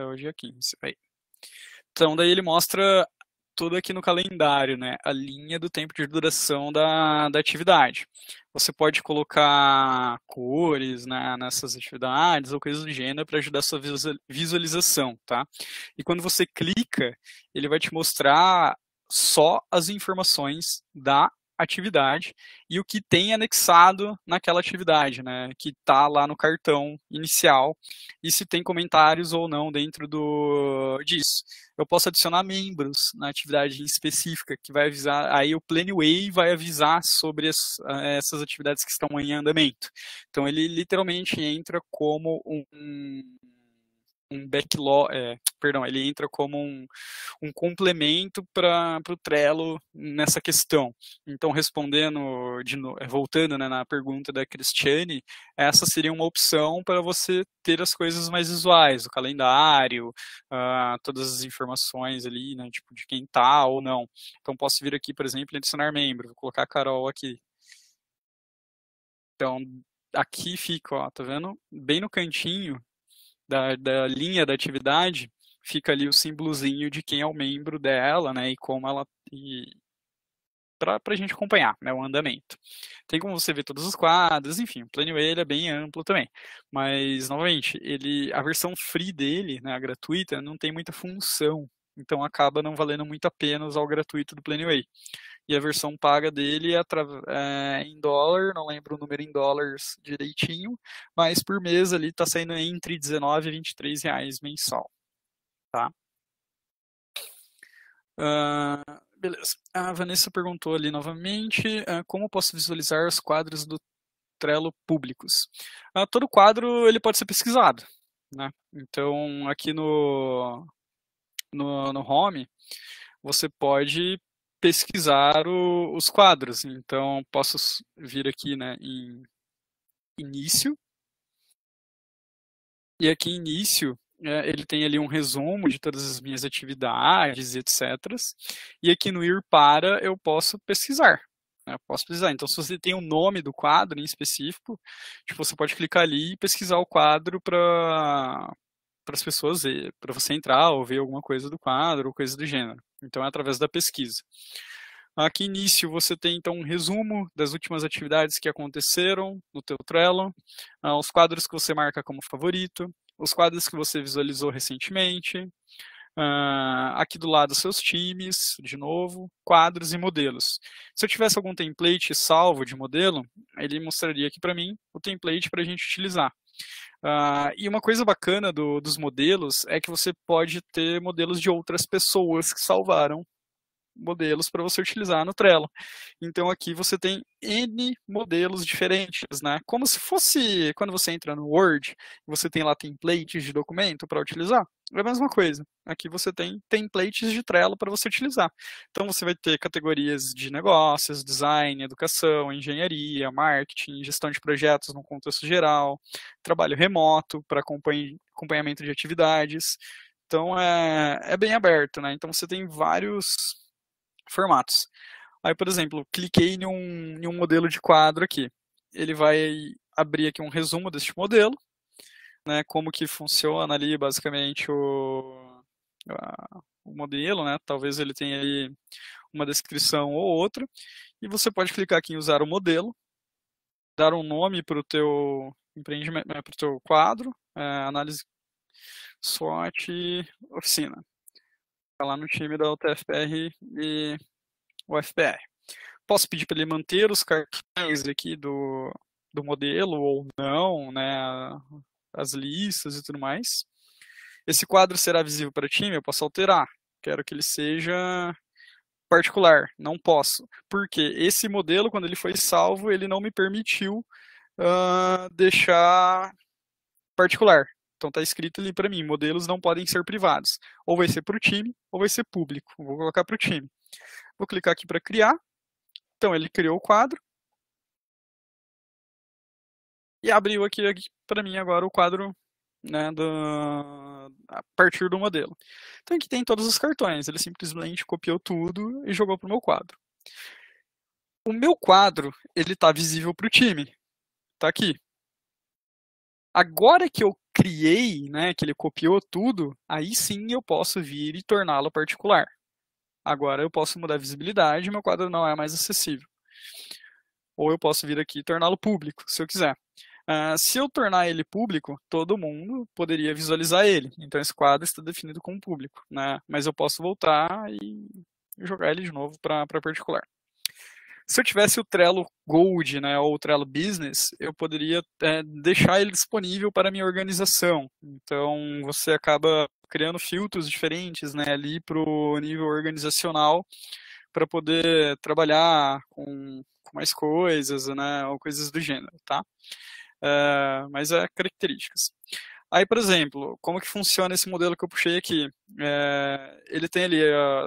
ao dia 15. Aí. Então, daí ele mostra tudo aqui no calendário, né? A linha do tempo de duração da, da atividade. Você pode colocar cores né, nessas atividades ou coisas do gênero para ajudar a sua visualização, tá? E quando você clica, ele vai te mostrar só as informações da atividade e o que tem anexado naquela atividade, né, que está lá no cartão inicial e se tem comentários ou não dentro do disso. Eu posso adicionar membros na atividade específica que vai avisar, aí o Planway vai avisar sobre as, eh, essas atividades que estão em andamento. Então ele literalmente entra como um um backlog, é, perdão, ele entra como um, um complemento para o Trello nessa questão. Então, respondendo, de, é, voltando né, na pergunta da Cristiane, essa seria uma opção para você ter as coisas mais visuais, o calendário, uh, todas as informações ali, né, tipo de quem tá ou não. Então, posso vir aqui, por exemplo, e adicionar membro. Vou colocar a Carol aqui. Então, aqui fica, ó, tá vendo? Bem no cantinho, da, da linha da atividade, fica ali o símbolozinho de quem é o membro dela, né, e como ela e para a gente acompanhar né, o andamento. Tem como você ver todos os quadros, enfim, o Planeway ele é bem amplo também. Mas, novamente, ele, a versão free dele, né, a gratuita, não tem muita função, então acaba não valendo muito a pena usar o gratuito do Planeway e a versão paga dele é, é, em dólar, não lembro o número em dólares direitinho, mas por mês ali está saindo entre 19 e 23 reais mensal, tá? Uh, beleza. A Vanessa perguntou ali novamente uh, como posso visualizar os quadros do Trello públicos. Uh, todo quadro ele pode ser pesquisado, né? Então aqui no no, no home você pode pesquisar o, os quadros. Então, posso vir aqui né, em início. E aqui em início, é, ele tem ali um resumo de todas as minhas atividades, etc. E aqui no ir para, eu posso pesquisar. Né? posso pesquisar. Então, se você tem o um nome do quadro em específico, tipo, você pode clicar ali e pesquisar o quadro para para as pessoas, para você entrar ou ver alguma coisa do quadro ou coisa do gênero. Então é através da pesquisa. Aqui início você tem então um resumo das últimas atividades que aconteceram no teu Trello, ah, os quadros que você marca como favorito, os quadros que você visualizou recentemente, ah, aqui do lado seus times, de novo, quadros e modelos. Se eu tivesse algum template salvo de modelo, ele mostraria aqui para mim o template para a gente utilizar. Uh, e uma coisa bacana do, dos modelos é que você pode ter modelos de outras pessoas que salvaram modelos para você utilizar no Trello. Então aqui você tem N modelos diferentes, né? Como se fosse quando você entra no Word, você tem lá templates de documento para utilizar. É a mesma coisa. Aqui você tem templates de Trello para você utilizar. Então você vai ter categorias de negócios, design, educação, engenharia, marketing, gestão de projetos no contexto geral, trabalho remoto para acompanhamento de atividades. Então é, é bem aberto, né? Então você tem vários formatos. Aí, por exemplo, cliquei em um, em um modelo de quadro aqui. Ele vai abrir aqui um resumo deste modelo, né, como que funciona ali basicamente o, o modelo, né? Talvez ele tenha ali uma descrição ou outra. E você pode clicar aqui em usar o modelo, dar um nome para o teu empreendimento, eh, para o teu quadro, é, análise sorte, oficina. Tá lá no time da UTFPR e UFPR. Posso pedir para ele manter os cartões aqui do, do modelo ou não, né, as listas e tudo mais. Esse quadro será visível para o time? Eu posso alterar. Quero que ele seja particular. Não posso. Porque esse modelo, quando ele foi salvo, ele não me permitiu uh, deixar particular. Então está escrito ali para mim, modelos não podem ser privados. Ou vai ser para o time, ou vai ser público. Vou colocar para o time. Vou clicar aqui para criar. Então ele criou o quadro. E abriu aqui, aqui para mim agora o quadro né, do, a partir do modelo. Então aqui tem todos os cartões, ele simplesmente copiou tudo e jogou para o meu quadro. O meu quadro ele está visível para o time, está aqui. Agora que eu criei, né, que ele copiou tudo, aí sim eu posso vir e torná-lo particular. Agora eu posso mudar a visibilidade, meu quadro não é mais acessível. Ou eu posso vir aqui e torná-lo público, se eu quiser. Uh, se eu tornar ele público, todo mundo poderia visualizar ele. Então esse quadro está definido como público, né? Mas eu posso voltar e jogar ele de novo para particular se eu tivesse o Trello Gold, né, ou o Trello Business, eu poderia é, deixar ele disponível para a minha organização. Então, você acaba criando filtros diferentes, né, ali para o nível organizacional, para poder trabalhar com, com, mais coisas, né, ou coisas do gênero, tá? É, mas é características. Aí, por exemplo, como que funciona esse modelo que eu puxei aqui? É, ele tem ali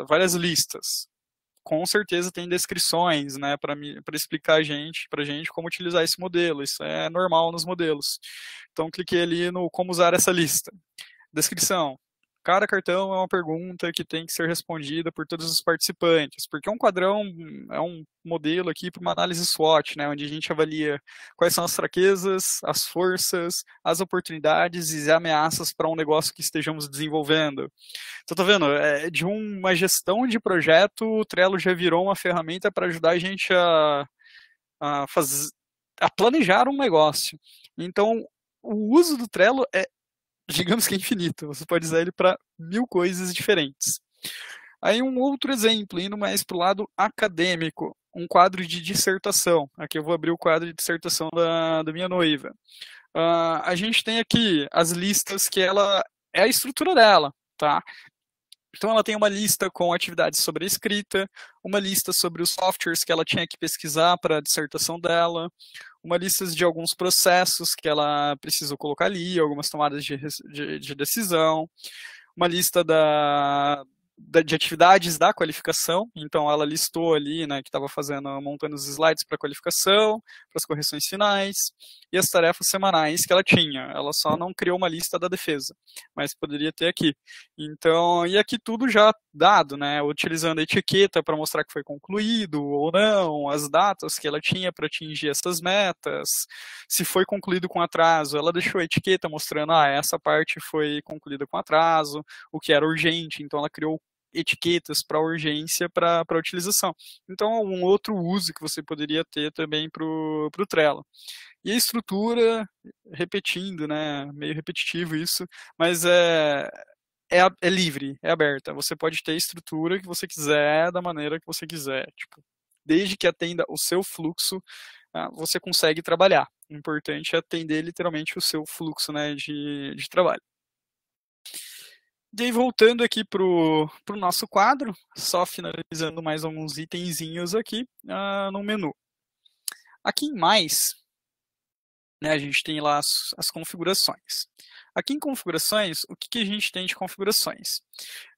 várias listas, com certeza tem descrições, né, para explicar a gente, para gente como utilizar esse modelo. Isso é normal nos modelos. Então cliquei ali no como usar essa lista. Descrição: Cada cartão é uma pergunta que tem que ser respondida por todos os participantes, porque um quadrão é um modelo aqui para uma análise SWOT, né, onde a gente avalia quais são as fraquezas, as forças, as oportunidades e as ameaças para um negócio que estejamos desenvolvendo. Então, tá vendo? É, é de uma gestão de projeto, o Trello já virou uma ferramenta para ajudar a gente a, a fazer a planejar um negócio. Então, o uso do Trello é digamos que é infinito, você pode usar ele para mil coisas diferentes. Aí um outro exemplo, indo mais para o lado acadêmico, um quadro de dissertação. Aqui eu vou abrir o quadro de dissertação da, da minha noiva. Uh, a gente tem aqui as listas que ela é a estrutura dela, tá? Então ela tem uma lista com atividades sobre escrita, uma lista sobre os softwares que ela tinha que pesquisar para a dissertação dela, uma lista de alguns processos que ela precisou colocar ali, algumas tomadas de, de, de decisão, uma lista da, de atividades da qualificação, então ela listou ali, né, que estava fazendo, montando os slides para qualificação, para as correções finais e as tarefas semanais que ela tinha. Ela só não criou uma lista da defesa, mas poderia ter aqui. Então, e aqui tudo já dado, né, utilizando a etiqueta para mostrar que foi concluído ou não, as datas que ela tinha para atingir essas metas, se foi concluído com atraso, ela deixou a etiqueta mostrando, ah, essa parte foi concluída com atraso, o que era urgente, então ela criou etiquetas para urgência para utilização. Então, é um outro uso que você poderia ter também para o Trello. E a estrutura, repetindo, né, meio repetitivo isso, mas é, é, é livre, é aberta. Você pode ter a estrutura que você quiser, da maneira que você quiser. Tipo, desde que atenda o seu fluxo, ah, você consegue trabalhar. O importante é atender literalmente o seu fluxo né, de, de trabalho. E aí, voltando aqui para o nosso quadro, só finalizando mais alguns itenzinhos aqui uh, no menu. Aqui em mais, né, a gente tem lá as, as configurações. Aqui em configurações, o que, que, a gente tem de configurações?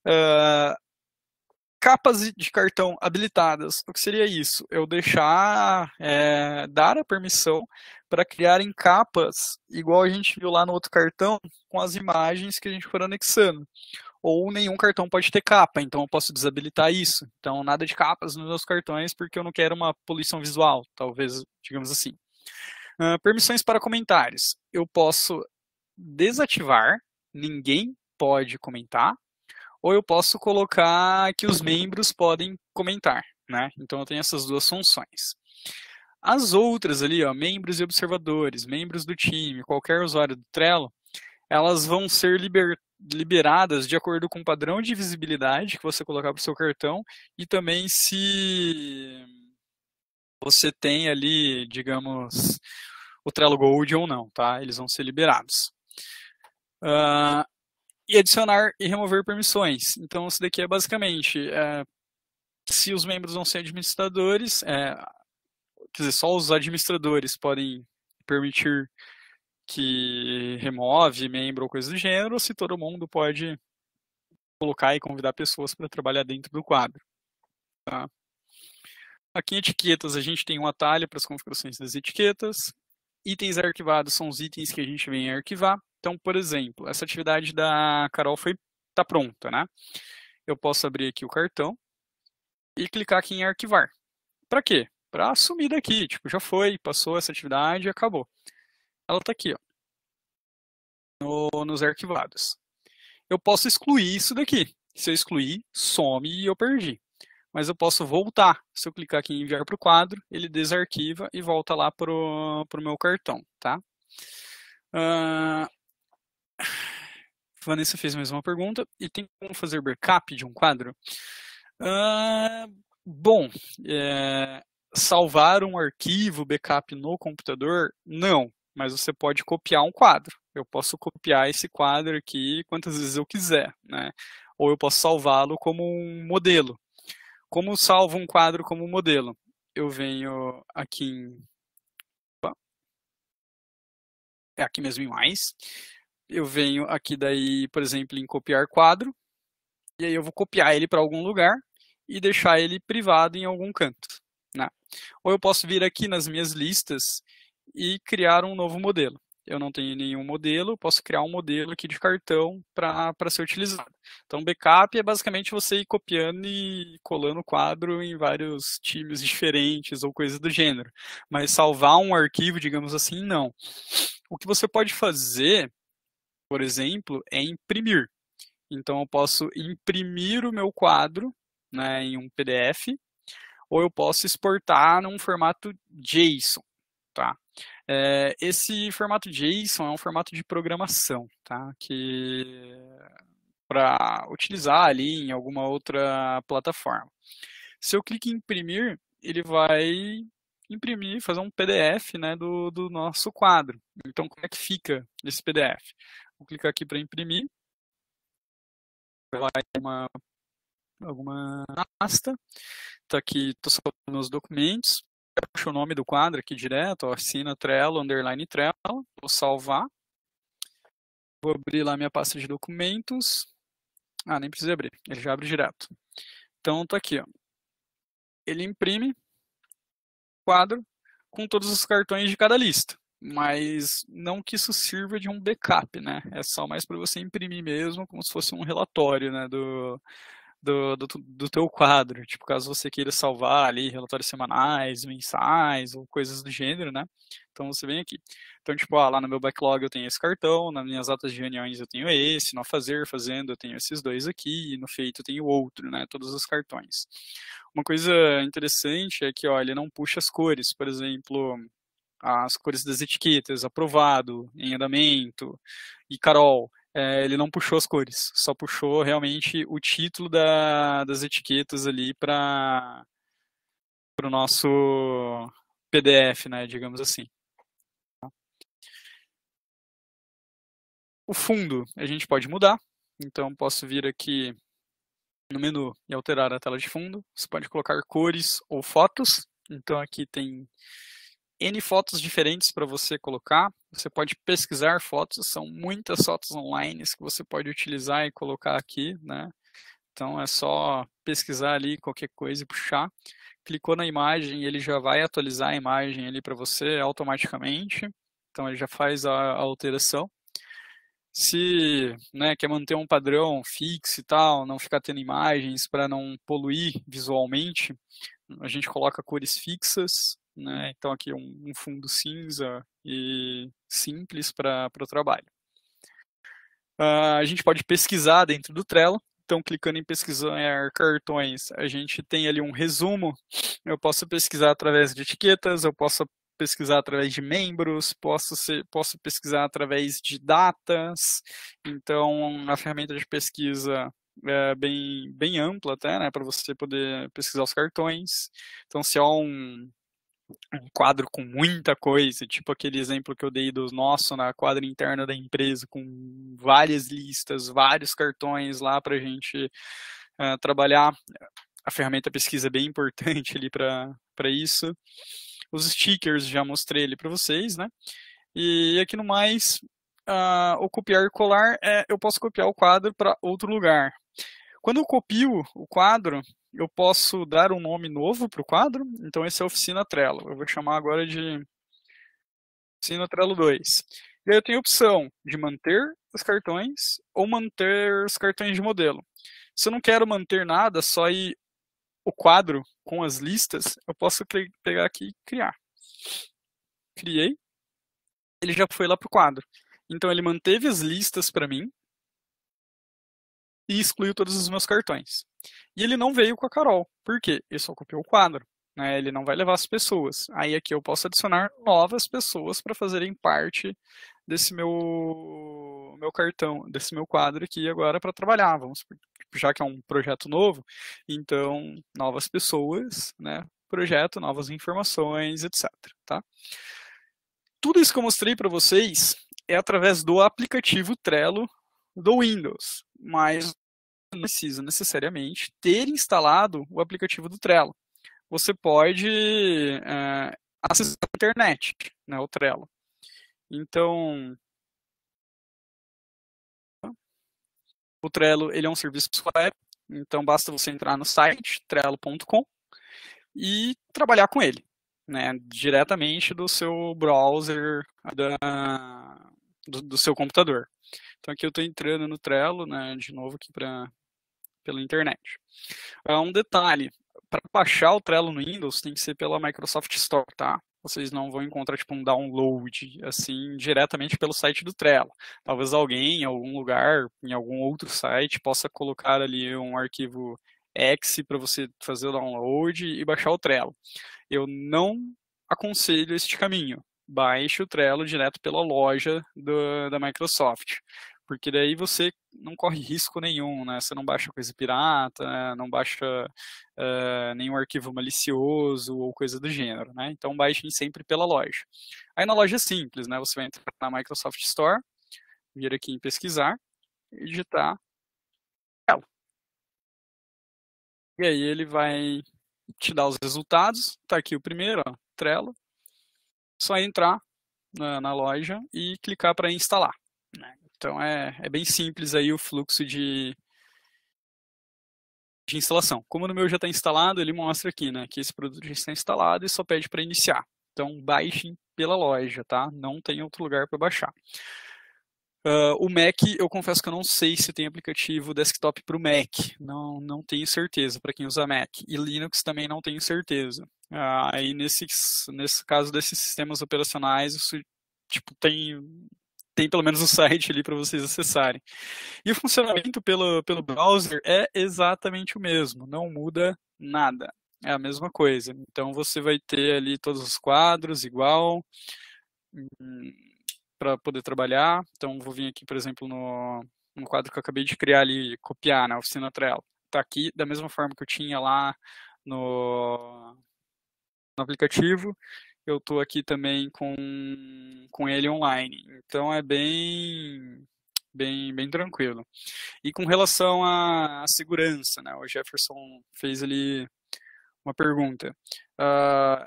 Ah, capas de cartão habilitadas. O que seria isso? Eu deixar, é, dar a permissão para criarem capas, igual a gente viu lá no outro cartão, com as imagens que a gente for anexando. Ou nenhum cartão pode ter capa, então eu posso desabilitar isso. Então, nada de capas nos meus cartões, porque eu não quero uma poluição visual, talvez, digamos assim. Uh, permissões para comentários. Eu posso desativar, ninguém pode comentar, ou eu posso colocar que os membros podem comentar, né? Então eu tenho essas duas funções. As outras ali, ó, membros e observadores, membros do time, qualquer usuário do Trello, elas vão ser liber, liberadas de acordo com o padrão de visibilidade que você colocar para o seu cartão e também se você tem ali, digamos, o Trello Gold ou não, tá? Eles vão ser liberados. Uh, e adicionar e remover permissões. Então, isso daqui é basicamente, é, se os membros não são administradores, é, quer dizer, só os administradores podem permitir que remove membro ou coisa do gênero, ou se todo mundo pode colocar e convidar pessoas para trabalhar dentro do quadro. Tá? Aqui em etiquetas a gente tem um atalho para as configurações das etiquetas. Itens arquivados são os itens que a gente vem arquivar. Então, por exemplo, essa atividade da Carol foi tá pronta, né? Eu posso abrir aqui o cartão e clicar aqui em arquivar. Para quê? Para sumir daqui, tipo, já foi, passou essa atividade, acabou. Ela está aqui, ó, no, nos arquivados. Eu posso excluir isso daqui. Se eu excluir, some e eu perdi. Mas eu posso voltar. Se eu clicar aqui em enviar para o quadro, ele desarquiva e volta lá para o meu cartão, tá? Vanessa fez mais uma pergunta. E tem como fazer backup de um quadro? Ah, bom, é, salvar um arquivo backup no computador? Não, mas você pode copiar um quadro. Eu posso copiar esse quadro aqui quantas vezes eu quiser, né? Ou eu posso salvá-lo como um modelo. Como salvo um quadro como modelo? Eu venho aqui em... É aqui mesmo em mais eu venho aqui daí, por exemplo, em copiar quadro, e aí eu vou copiar ele para algum lugar e deixar ele privado em algum canto. Né? Ou eu posso vir aqui nas minhas listas e criar um novo modelo. Eu não tenho nenhum modelo, posso criar um modelo aqui de cartão para ser utilizado. Então, backup é basicamente você ir copiando e colando o quadro em vários times diferentes ou coisa do gênero. Mas salvar um arquivo, digamos assim, não. O que você pode fazer por exemplo, é imprimir. Então, eu posso imprimir o meu quadro né, em um PDF, ou eu posso exportar num formato JSON. Tá? É, esse formato JSON é um formato de programação, tá? que para utilizar ali em alguma outra plataforma. Se eu clico em imprimir, ele vai imprimir, fazer um PDF né, do, do nosso quadro. Então, como é que fica esse PDF? Vou clicar aqui para imprimir. Vai uma alguma pasta. Tá aqui, estou salvando os documentos. Puxo o nome do quadro aqui direto, assina Trello, underline Trello, vou salvar. Vou abrir lá minha pasta de documentos. Ah, nem precisa abrir, ele já abre direto. Então tá aqui, ó. Ele imprime quadro com todos os cartões de cada lista mas não que isso sirva de um backup, né? É só mais para você imprimir mesmo, como se fosse um relatório, né, do, do, do, do teu quadro, tipo, caso você queira salvar ali relatórios semanais, mensais ou coisas do gênero, né? Então você vem aqui. Então, tipo, ah, lá no meu backlog eu tenho esse cartão, nas minhas atas de reuniões eu tenho esse, no fazer, fazendo eu tenho esses dois aqui, e no feito eu tenho outro, né? Todos os cartões. Uma coisa interessante é que, ó, ele não puxa as cores, por exemplo, as cores das etiquetas, aprovado, em andamento, e Carol, é, ele não puxou as cores, só puxou realmente o título da, das etiquetas ali para o nosso PDF, né, digamos assim. O fundo a gente pode mudar, então posso vir aqui no menu e alterar a tela de fundo. Você pode colocar cores ou fotos, então aqui tem N fotos diferentes para você colocar. Você pode pesquisar fotos, são muitas fotos online que você pode utilizar e colocar aqui, né? Então é só pesquisar ali qualquer coisa e puxar. Clicou na imagem, ele já vai atualizar a imagem ali para você automaticamente. Então ele já faz a, a alteração se né, quer manter um padrão fixo e tal, não ficar tendo imagens para não poluir visualmente, a gente coloca cores fixas, né? Então, aqui um, um fundo cinza e simples para o trabalho. Uh, a gente pode pesquisar dentro do Trello. Então, clicando em pesquisar cartões, a gente tem ali um resumo. Eu posso pesquisar através de etiquetas, eu posso pesquisar através de membros, posso, ser, posso pesquisar através de datas. Então, a ferramenta de pesquisa é bem, bem ampla até, né, para você poder pesquisar os cartões. Então, se há é um, um quadro com muita coisa, tipo aquele exemplo que eu dei do nosso na quadra interna da empresa, com várias listas, vários cartões lá para a gente uh, trabalhar. A ferramenta pesquisa é bem importante ali para isso. Os stickers já mostrei ali para vocês, né? E aqui no mais, uh, o copiar e colar, é, eu posso copiar o quadro para outro lugar. Quando eu copio o quadro, eu posso dar um nome novo para o quadro, então esse é Oficina Trello. Eu vou chamar agora de Oficina Trello 2. E aí eu tenho a opção de manter os cartões ou manter os cartões de modelo. Se eu não quero manter nada, só ir o quadro com as listas, eu posso pegar aqui e criar. Criei. Ele já foi lá para o quadro. Então ele manteve as listas para mim e excluiu todos os meus cartões. E ele não veio com a Carol. Por quê? Ele só copiou o quadro. Né? Ele não vai levar as pessoas. Aí aqui eu posso adicionar novas pessoas para fazerem parte desse meu meu cartão, desse meu quadro aqui agora para trabalhar. Vamos já que é um projeto novo, então novas pessoas, né? Projeto, novas informações, etc. Tá? Tudo isso que eu mostrei para vocês é através do aplicativo Trello do Windows, mas precisa necessariamente ter instalado o aplicativo do Trello. Você pode uh, acessar a internet, né, o Trello. Então, o Trello ele é um serviço web, então basta você entrar no site trello.com e trabalhar com ele, né, diretamente do seu browser da, do, do seu computador. Então aqui eu estou entrando no Trello, né, de novo aqui para pela internet. Uh, um detalhe, para baixar o Trello no Windows tem que ser pela Microsoft Store, tá? Vocês não vão encontrar tipo um download assim diretamente pelo site do Trello. Talvez alguém em algum lugar, em algum outro site possa colocar ali um arquivo exe para você fazer o download e baixar o Trello. Eu não aconselho este caminho baixe o Trello direto pela loja do, da Microsoft. Porque daí você não corre risco nenhum, né? Você não baixa coisa pirata, não baixa uh, nenhum arquivo malicioso ou coisa do gênero, né? Então baixem sempre pela loja. Aí na loja é simples, né? Você vai entrar na Microsoft Store, vir aqui em pesquisar e digitar Trello. E aí ele vai te dar os resultados. Está aqui o primeiro, ó, Trello só entrar na, na loja e clicar para instalar. Né? Então é, é bem simples aí o fluxo de, de instalação. Como no meu já está instalado, ele mostra aqui, né, que esse produto já está instalado e só pede para iniciar. Então baixem pela loja, tá? Não tem outro lugar para baixar. Uh, o Mac, eu confesso que eu não sei se tem aplicativo desktop para o Mac. Não, não tenho certeza para quem usa Mac. E Linux também não tenho certeza. Ah, aí nesse, nesse caso desses sistemas operacionais, isso tipo, tem, tem pelo menos um site ali para vocês acessarem. E o funcionamento pelo, pelo browser é exatamente o mesmo, não muda nada. É a mesma coisa. Então você vai ter ali todos os quadros igual hum, para poder trabalhar. Então vou vir aqui, por exemplo, no, no quadro que eu acabei de criar ali, copiar na né, oficina Trello. Está aqui da mesma forma que eu tinha lá no, no aplicativo, eu estou aqui também com, com ele online. Então é bem bem bem tranquilo. E com relação à, à segurança, né? O Jefferson fez ali uma pergunta. Uh,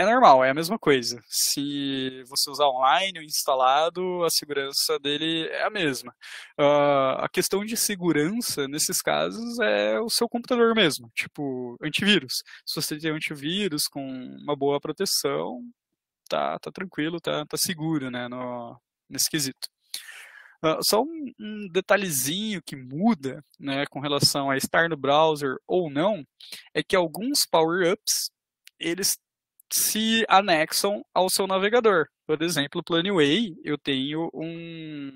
é normal, é a mesma coisa. Se você usar online ou instalado, a segurança dele é a mesma. Uh, a questão de segurança nesses casos é o seu computador mesmo, tipo antivírus. Se você tem antivírus com uma boa proteção, tá, tá tranquilo, tá, tá seguro, né, no, nesse quesito. Uh, só um, um, detalhezinho que muda né, com relação a estar no browser ou não é que alguns power-ups eles se anexam ao seu navegador. Por exemplo, Planeway, eu tenho um,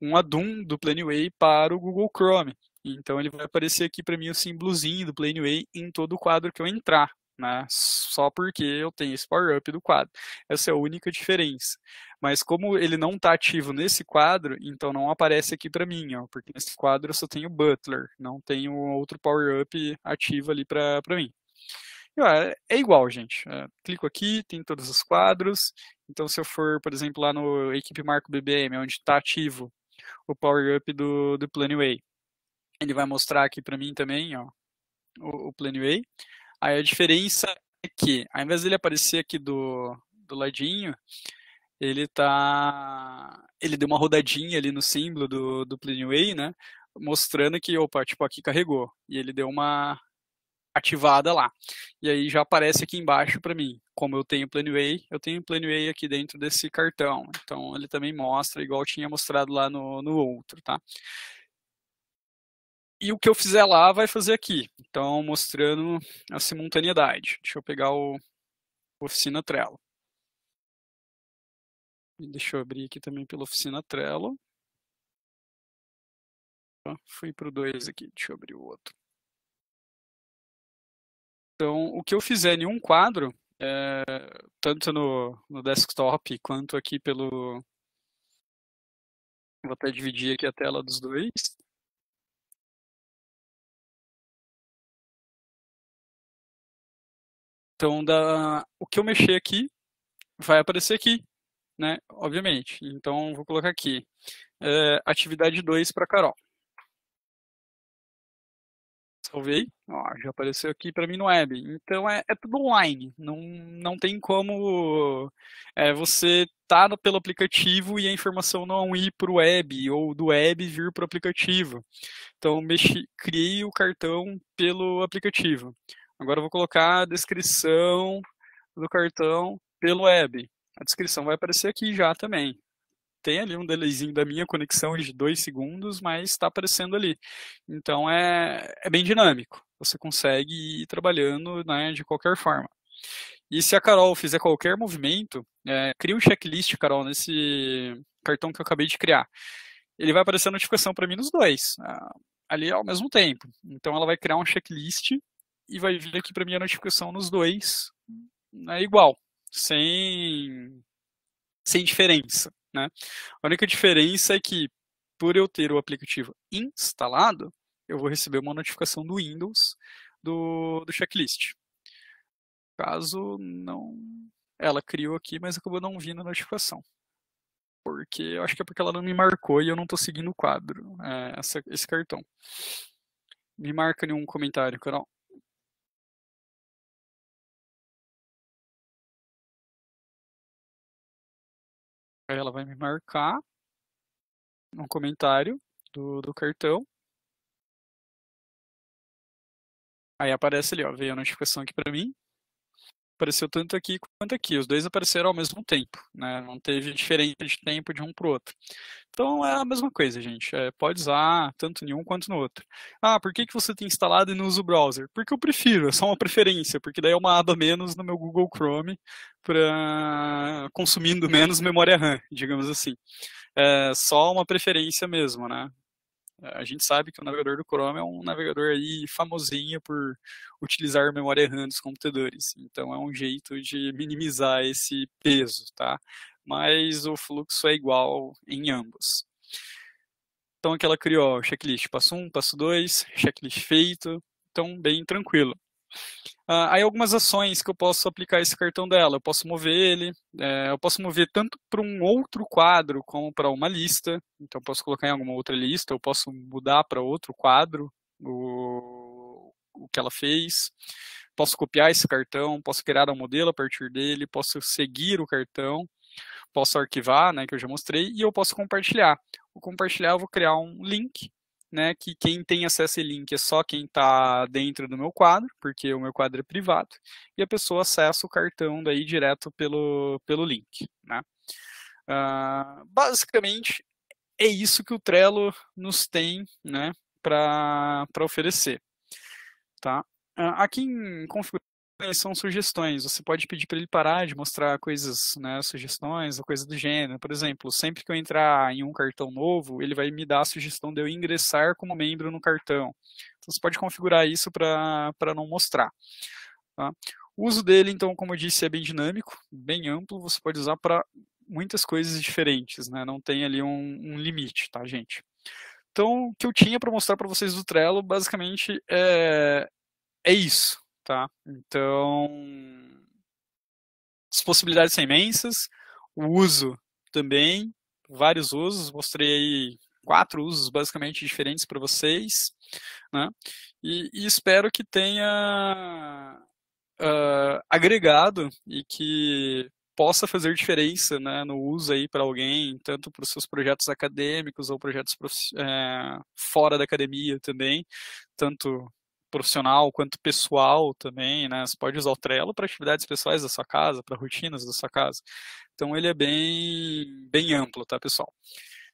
um addon do Planeway para o Google Chrome. Então ele vai aparecer aqui para mim o símbolozinho do Planeway em todo o quadro que eu entrar. Né? Só porque eu tenho esse power-up do quadro. Essa é a única diferença. Mas como ele não está ativo nesse quadro, então não aparece aqui para mim, ó, porque nesse quadro eu só tenho Butler, não tenho outro power-up ativo ali para mim. Ah, é igual, gente. É, clico aqui, tem todos os quadros. Então, se eu for, por exemplo, lá no Equipe Marco BBM, onde está ativo o Power Up do, do Planway, ele vai mostrar aqui para mim também ó, o, o Planway. Aí a diferença é que, ao invés dele aparecer aqui do, do ladinho, ele tá. Ele deu uma rodadinha ali no símbolo do, do Planway, né? Mostrando que, opa, tipo, aqui carregou. E ele deu uma ativada lá. E aí já aparece aqui embaixo para mim. Como eu tenho Planway, eu tenho Planway aqui dentro desse cartão. Então ele também mostra, igual tinha mostrado lá no, no outro, tá? E o que eu fizer lá vai fazer aqui. Então, mostrando a simultaneidade. Deixa eu pegar o Oficina Trello. Deixa eu abrir aqui também pela Oficina Trello. Fui para o 2 aqui, deixa eu abrir o outro. Então, o que eu fizer em um quadro, é, tanto no, no desktop quanto aqui pelo. Vou até dividir aqui a tela dos dois. Então, da, o que eu mexer aqui vai aparecer aqui, né? Obviamente. Então, vou colocar aqui. É, atividade 2 para Carol salvei, ó, já apareceu aqui para mim no web. Então é, é, tudo online, não, não tem como é, você tá pelo aplicativo e a informação não ir para o web ou do web vir para o aplicativo. Então mexi, criei o cartão pelo aplicativo. Agora vou colocar a descrição do cartão pelo web. A descrição vai aparecer aqui já também tem ali um delayzinho da minha conexão de dois segundos, mas está aparecendo ali. Então é, é bem dinâmico. Você consegue ir trabalhando né, de qualquer forma. E se a Carol fizer qualquer movimento, é, cria um checklist, Carol, nesse cartão que eu acabei de criar. Ele vai aparecer a notificação para mim nos dois, ah, ali ao mesmo tempo. Então ela vai criar um checklist e vai vir aqui para mim a notificação nos dois, né, igual, sem, sem diferença. Né? A única diferença é que, por eu ter o aplicativo instalado, eu vou receber uma notificação do Windows do, do checklist. Caso não. Ela criou aqui, mas acabou não vindo a notificação. Porque eu acho que é porque ela não me marcou e eu não estou seguindo o quadro, é, essa, esse cartão. Me marca nenhum comentário, Carol. ela vai me marcar um comentário do, do cartão. Aí aparece ali, ó, veio a notificação aqui para mim apareceu tanto aqui quanto aqui. Os dois apareceram ao mesmo tempo, né? Não teve diferença de tempo de um para o outro. Então é a mesma coisa, gente. É, pode usar tanto em um quanto no outro. Ah, por que, que você tem instalado e não usa o browser? Porque eu prefiro, é só uma preferência, porque daí é uma aba menos no meu Google Chrome para consumindo menos memória RAM, digamos assim. É só uma preferência mesmo, né? A gente sabe que o navegador do Chrome é um navegador aí famosinho por utilizar memória RAM dos computadores. Então é um jeito de minimizar esse peso, tá? Mas o fluxo é igual em ambos. Então aqui ela criou o checklist passo 1, passo 2, checklist feito, então bem tranquilo. Uh, aí algumas ações que eu posso aplicar esse cartão dela. Eu posso mover ele, é, eu posso mover tanto para um outro quadro como para uma lista. Então eu posso colocar em alguma outra lista, eu posso mudar para outro quadro o, o que ela fez. Posso copiar esse cartão, posso criar um modelo a partir dele, posso seguir o cartão, posso arquivar, né, que eu já mostrei, e eu posso compartilhar. O compartilhar eu vou criar um link né, que quem tem acesso a link é só quem está dentro do meu quadro, porque o meu quadro é privado, e a pessoa acessa o cartão daí direto pelo, pelo link. Né? Uh, basicamente, é isso que o Trello nos tem né, para oferecer. Tá? Uh, aqui em configuração são sugestões. Você pode pedir para ele parar de mostrar coisas, né, sugestões ou coisa do gênero. Por exemplo, sempre que eu entrar em um cartão novo, ele vai me dar a sugestão de eu ingressar como membro no cartão. Então, você pode configurar isso para não mostrar. Tá? O uso dele, então, como eu disse, é bem dinâmico, bem amplo. Você pode usar para muitas coisas diferentes, né? Não tem ali um, um limite, tá, gente? Então, o que eu tinha para mostrar para vocês do Trello, basicamente, é, é isso tá? Então, as possibilidades são imensas, o uso também, vários usos, mostrei aí quatro usos basicamente diferentes para vocês, né? E, e, espero que tenha uh, agregado e que possa fazer diferença né, no uso aí para alguém, tanto para os seus projetos acadêmicos ou projetos é, fora da academia também, tanto profissional quanto pessoal também, né? Você pode usar o Trello para atividades pessoais da sua casa, para rotinas da sua casa. Então ele é bem, bem amplo, tá, pessoal?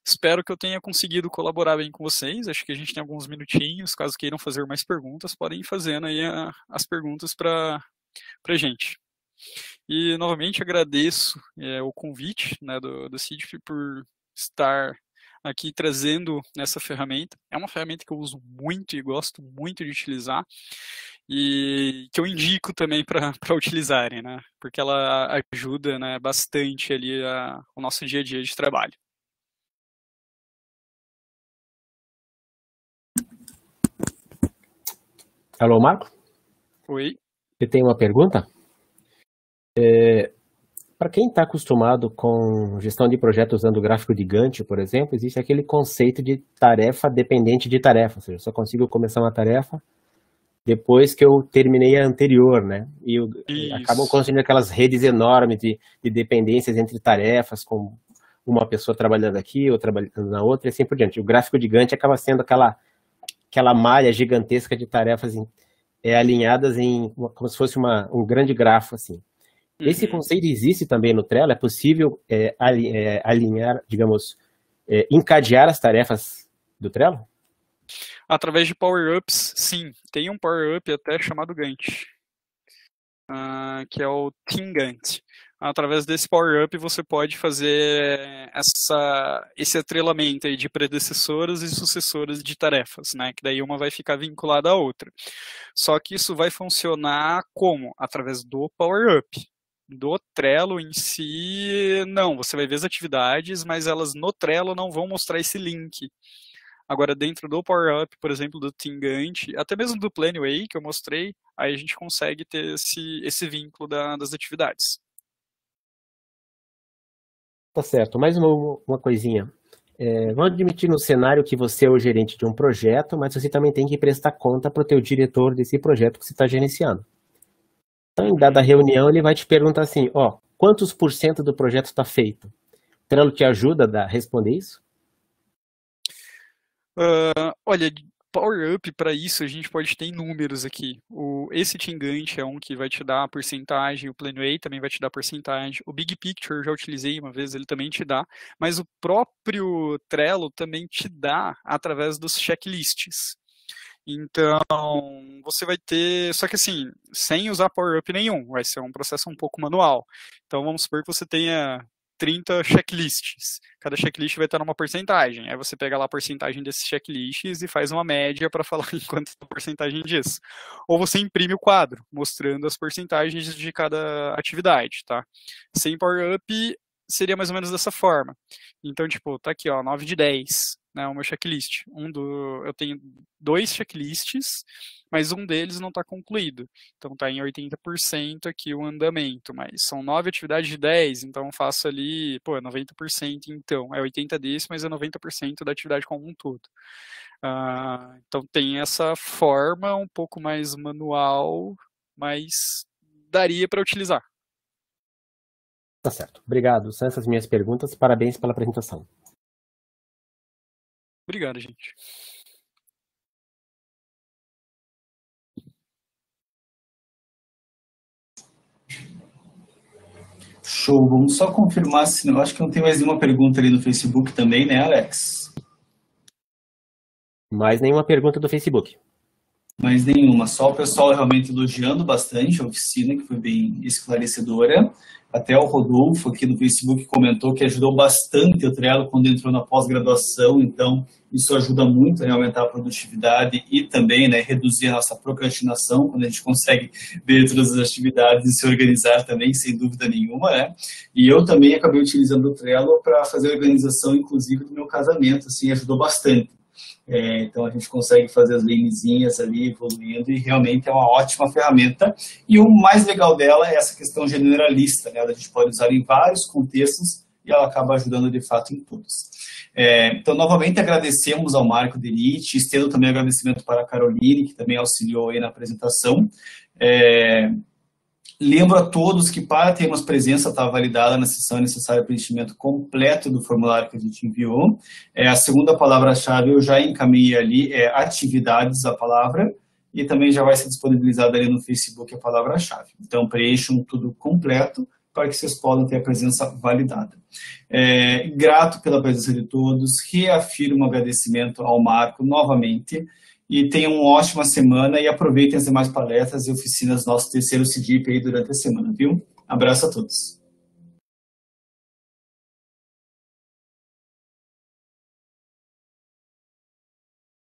Espero que eu tenha conseguido colaborar bem com vocês. Acho que a gente tem alguns minutinhos. Caso queiram fazer mais perguntas, podem ir fazendo aí a, ah, as perguntas para a gente. E novamente agradeço é, o convite né, do, do CIDF por estar aqui trazendo essa ferramenta. É uma ferramenta que eu uso muito e gosto muito de utilizar e que eu indico também para utilizarem, né? Porque ela ajuda né, bastante ali a, o nosso dia a dia de trabalho. Alô, Marco? Oi. Você tem uma pergunta? É, para quem está acostumado com gestão de projetos usando o gráfico de Gantt, por exemplo, existe aquele conceito de tarefa dependente de tarefa, ou seja, eu só consigo começar uma tarefa depois que eu terminei a anterior, né? E eu, acabam construindo aquelas redes enormes de, de dependências entre tarefas, com uma pessoa trabalhando aqui, ou trabalhando na outra, e assim por diante. O gráfico de Gantt acaba sendo aquela, aquela malha gigantesca de tarefas em, é, alinhadas em como se fosse uma, um grande grafo, assim. Esse uhum. conceito existe também no Trello, é possível é, é, alinhar, digamos, é, encadear as tarefas do Trello? Através de power-ups, sim. Tem um power-up até chamado Gantt, uh, que é o Team Gantt. Através desse power-up você pode fazer essa, esse atrelamento de predecessoras e sucessoras de tarefas, né? que daí uma vai ficar vinculada à outra. Só que isso vai funcionar como? Através do power-up do Trello em si, não, você vai ver as atividades, mas elas no Trello não vão mostrar esse link. Agora, dentro do Power Up, por exemplo, do Tingante, até mesmo do Planway que eu mostrei, aí a gente consegue ter esse, esse vínculo da, das atividades. Tá certo. Mais uma, uma coisinha. É, vamos admitir no cenário que você é o gerente de um projeto, mas você também tem que prestar conta para o teu diretor desse projeto que você está gerenciando. Então, em dada reunião, ele vai te perguntar assim, ó, quantos por cento do projeto está feito? Trello te ajuda a responder isso? Uh, olha, Power Up para isso a gente pode ter em números aqui. O, esse Tingante é um que vai te dar a porcentagem, o Planway também vai te dar a porcentagem. O Big Picture eu já utilizei uma vez, ele também te dá, mas o próprio Trello também te dá através dos checklists. Então, você vai ter. Só que assim, sem usar Power Up nenhum, vai ser um processo um pouco manual. Então, vamos supor que você tenha 30 checklists. Cada checklist vai estar numa porcentagem. Aí você pega lá a porcentagem desses checklists e faz uma média para falar em quanto é a porcentagem disso. Ou você imprime o quadro, mostrando as porcentagens de cada atividade, tá? Sem Power Up seria mais ou menos dessa forma. Então, tipo, tá aqui, ó, 9 de 10 né, o meu checklist. Um do, eu tenho dois checklists, mas um deles não está concluído. Então está em 80% aqui o andamento, mas são nove atividades de 10, então eu faço ali, pô, 90% é então. É 80% desse, mas é 90% da atividade como um todo. Ah, então tem essa forma um pouco mais manual, mas daria para utilizar. Tá certo. Obrigado. São essas minhas perguntas. Parabéns pela apresentação. Obrigado, gente. Show, vamos só confirmar se não. Acho que não tem mais nenhuma pergunta ali no Facebook também, né, Alex? Mais nenhuma pergunta do Facebook. Mais nenhuma, só o pessoal realmente elogiando bastante a oficina, que foi bem esclarecedora. Até o Rodolfo aqui no Facebook comentou que ajudou bastante o Trello quando entrou na pós-graduação, então isso ajuda muito a né, aumentar a produtividade e também né, reduzir a nossa procrastinação, quando a gente consegue ver todas as atividades e se organizar também, sem dúvida nenhuma. Né? E eu também acabei utilizando o Trello para fazer a organização, inclusive, do meu casamento, assim, ajudou bastante. É, então a gente consegue fazer as lanezinhas ali evoluindo e realmente é uma ótima ferramenta. E o mais legal dela é essa questão generalista, né? A gente pode usar em vários contextos e ela acaba ajudando de fato em todos. É, então, novamente, agradecemos ao Marco Derite, estendo também agradecimento para a Caroline, que também auxiliou aí na apresentação. É, Lembro a todos que para termos presença está validada na sessão necessária preenchimento completo do formulário que a gente enviou. É, a segunda palavra-chave eu já encaminhei ali, é atividades, a palavra, e também já vai ser disponibilizada ali no Facebook a palavra-chave. Então preencham tudo completo para que vocês possam ter a presença validada. É, grato pela presença de todos, reafirmo o agradecimento ao Marco novamente, e tenham uma ótima semana e aproveitem as demais palestras e oficinas do nosso terceiro CDIP aí durante a semana, viu? Abraço a todos.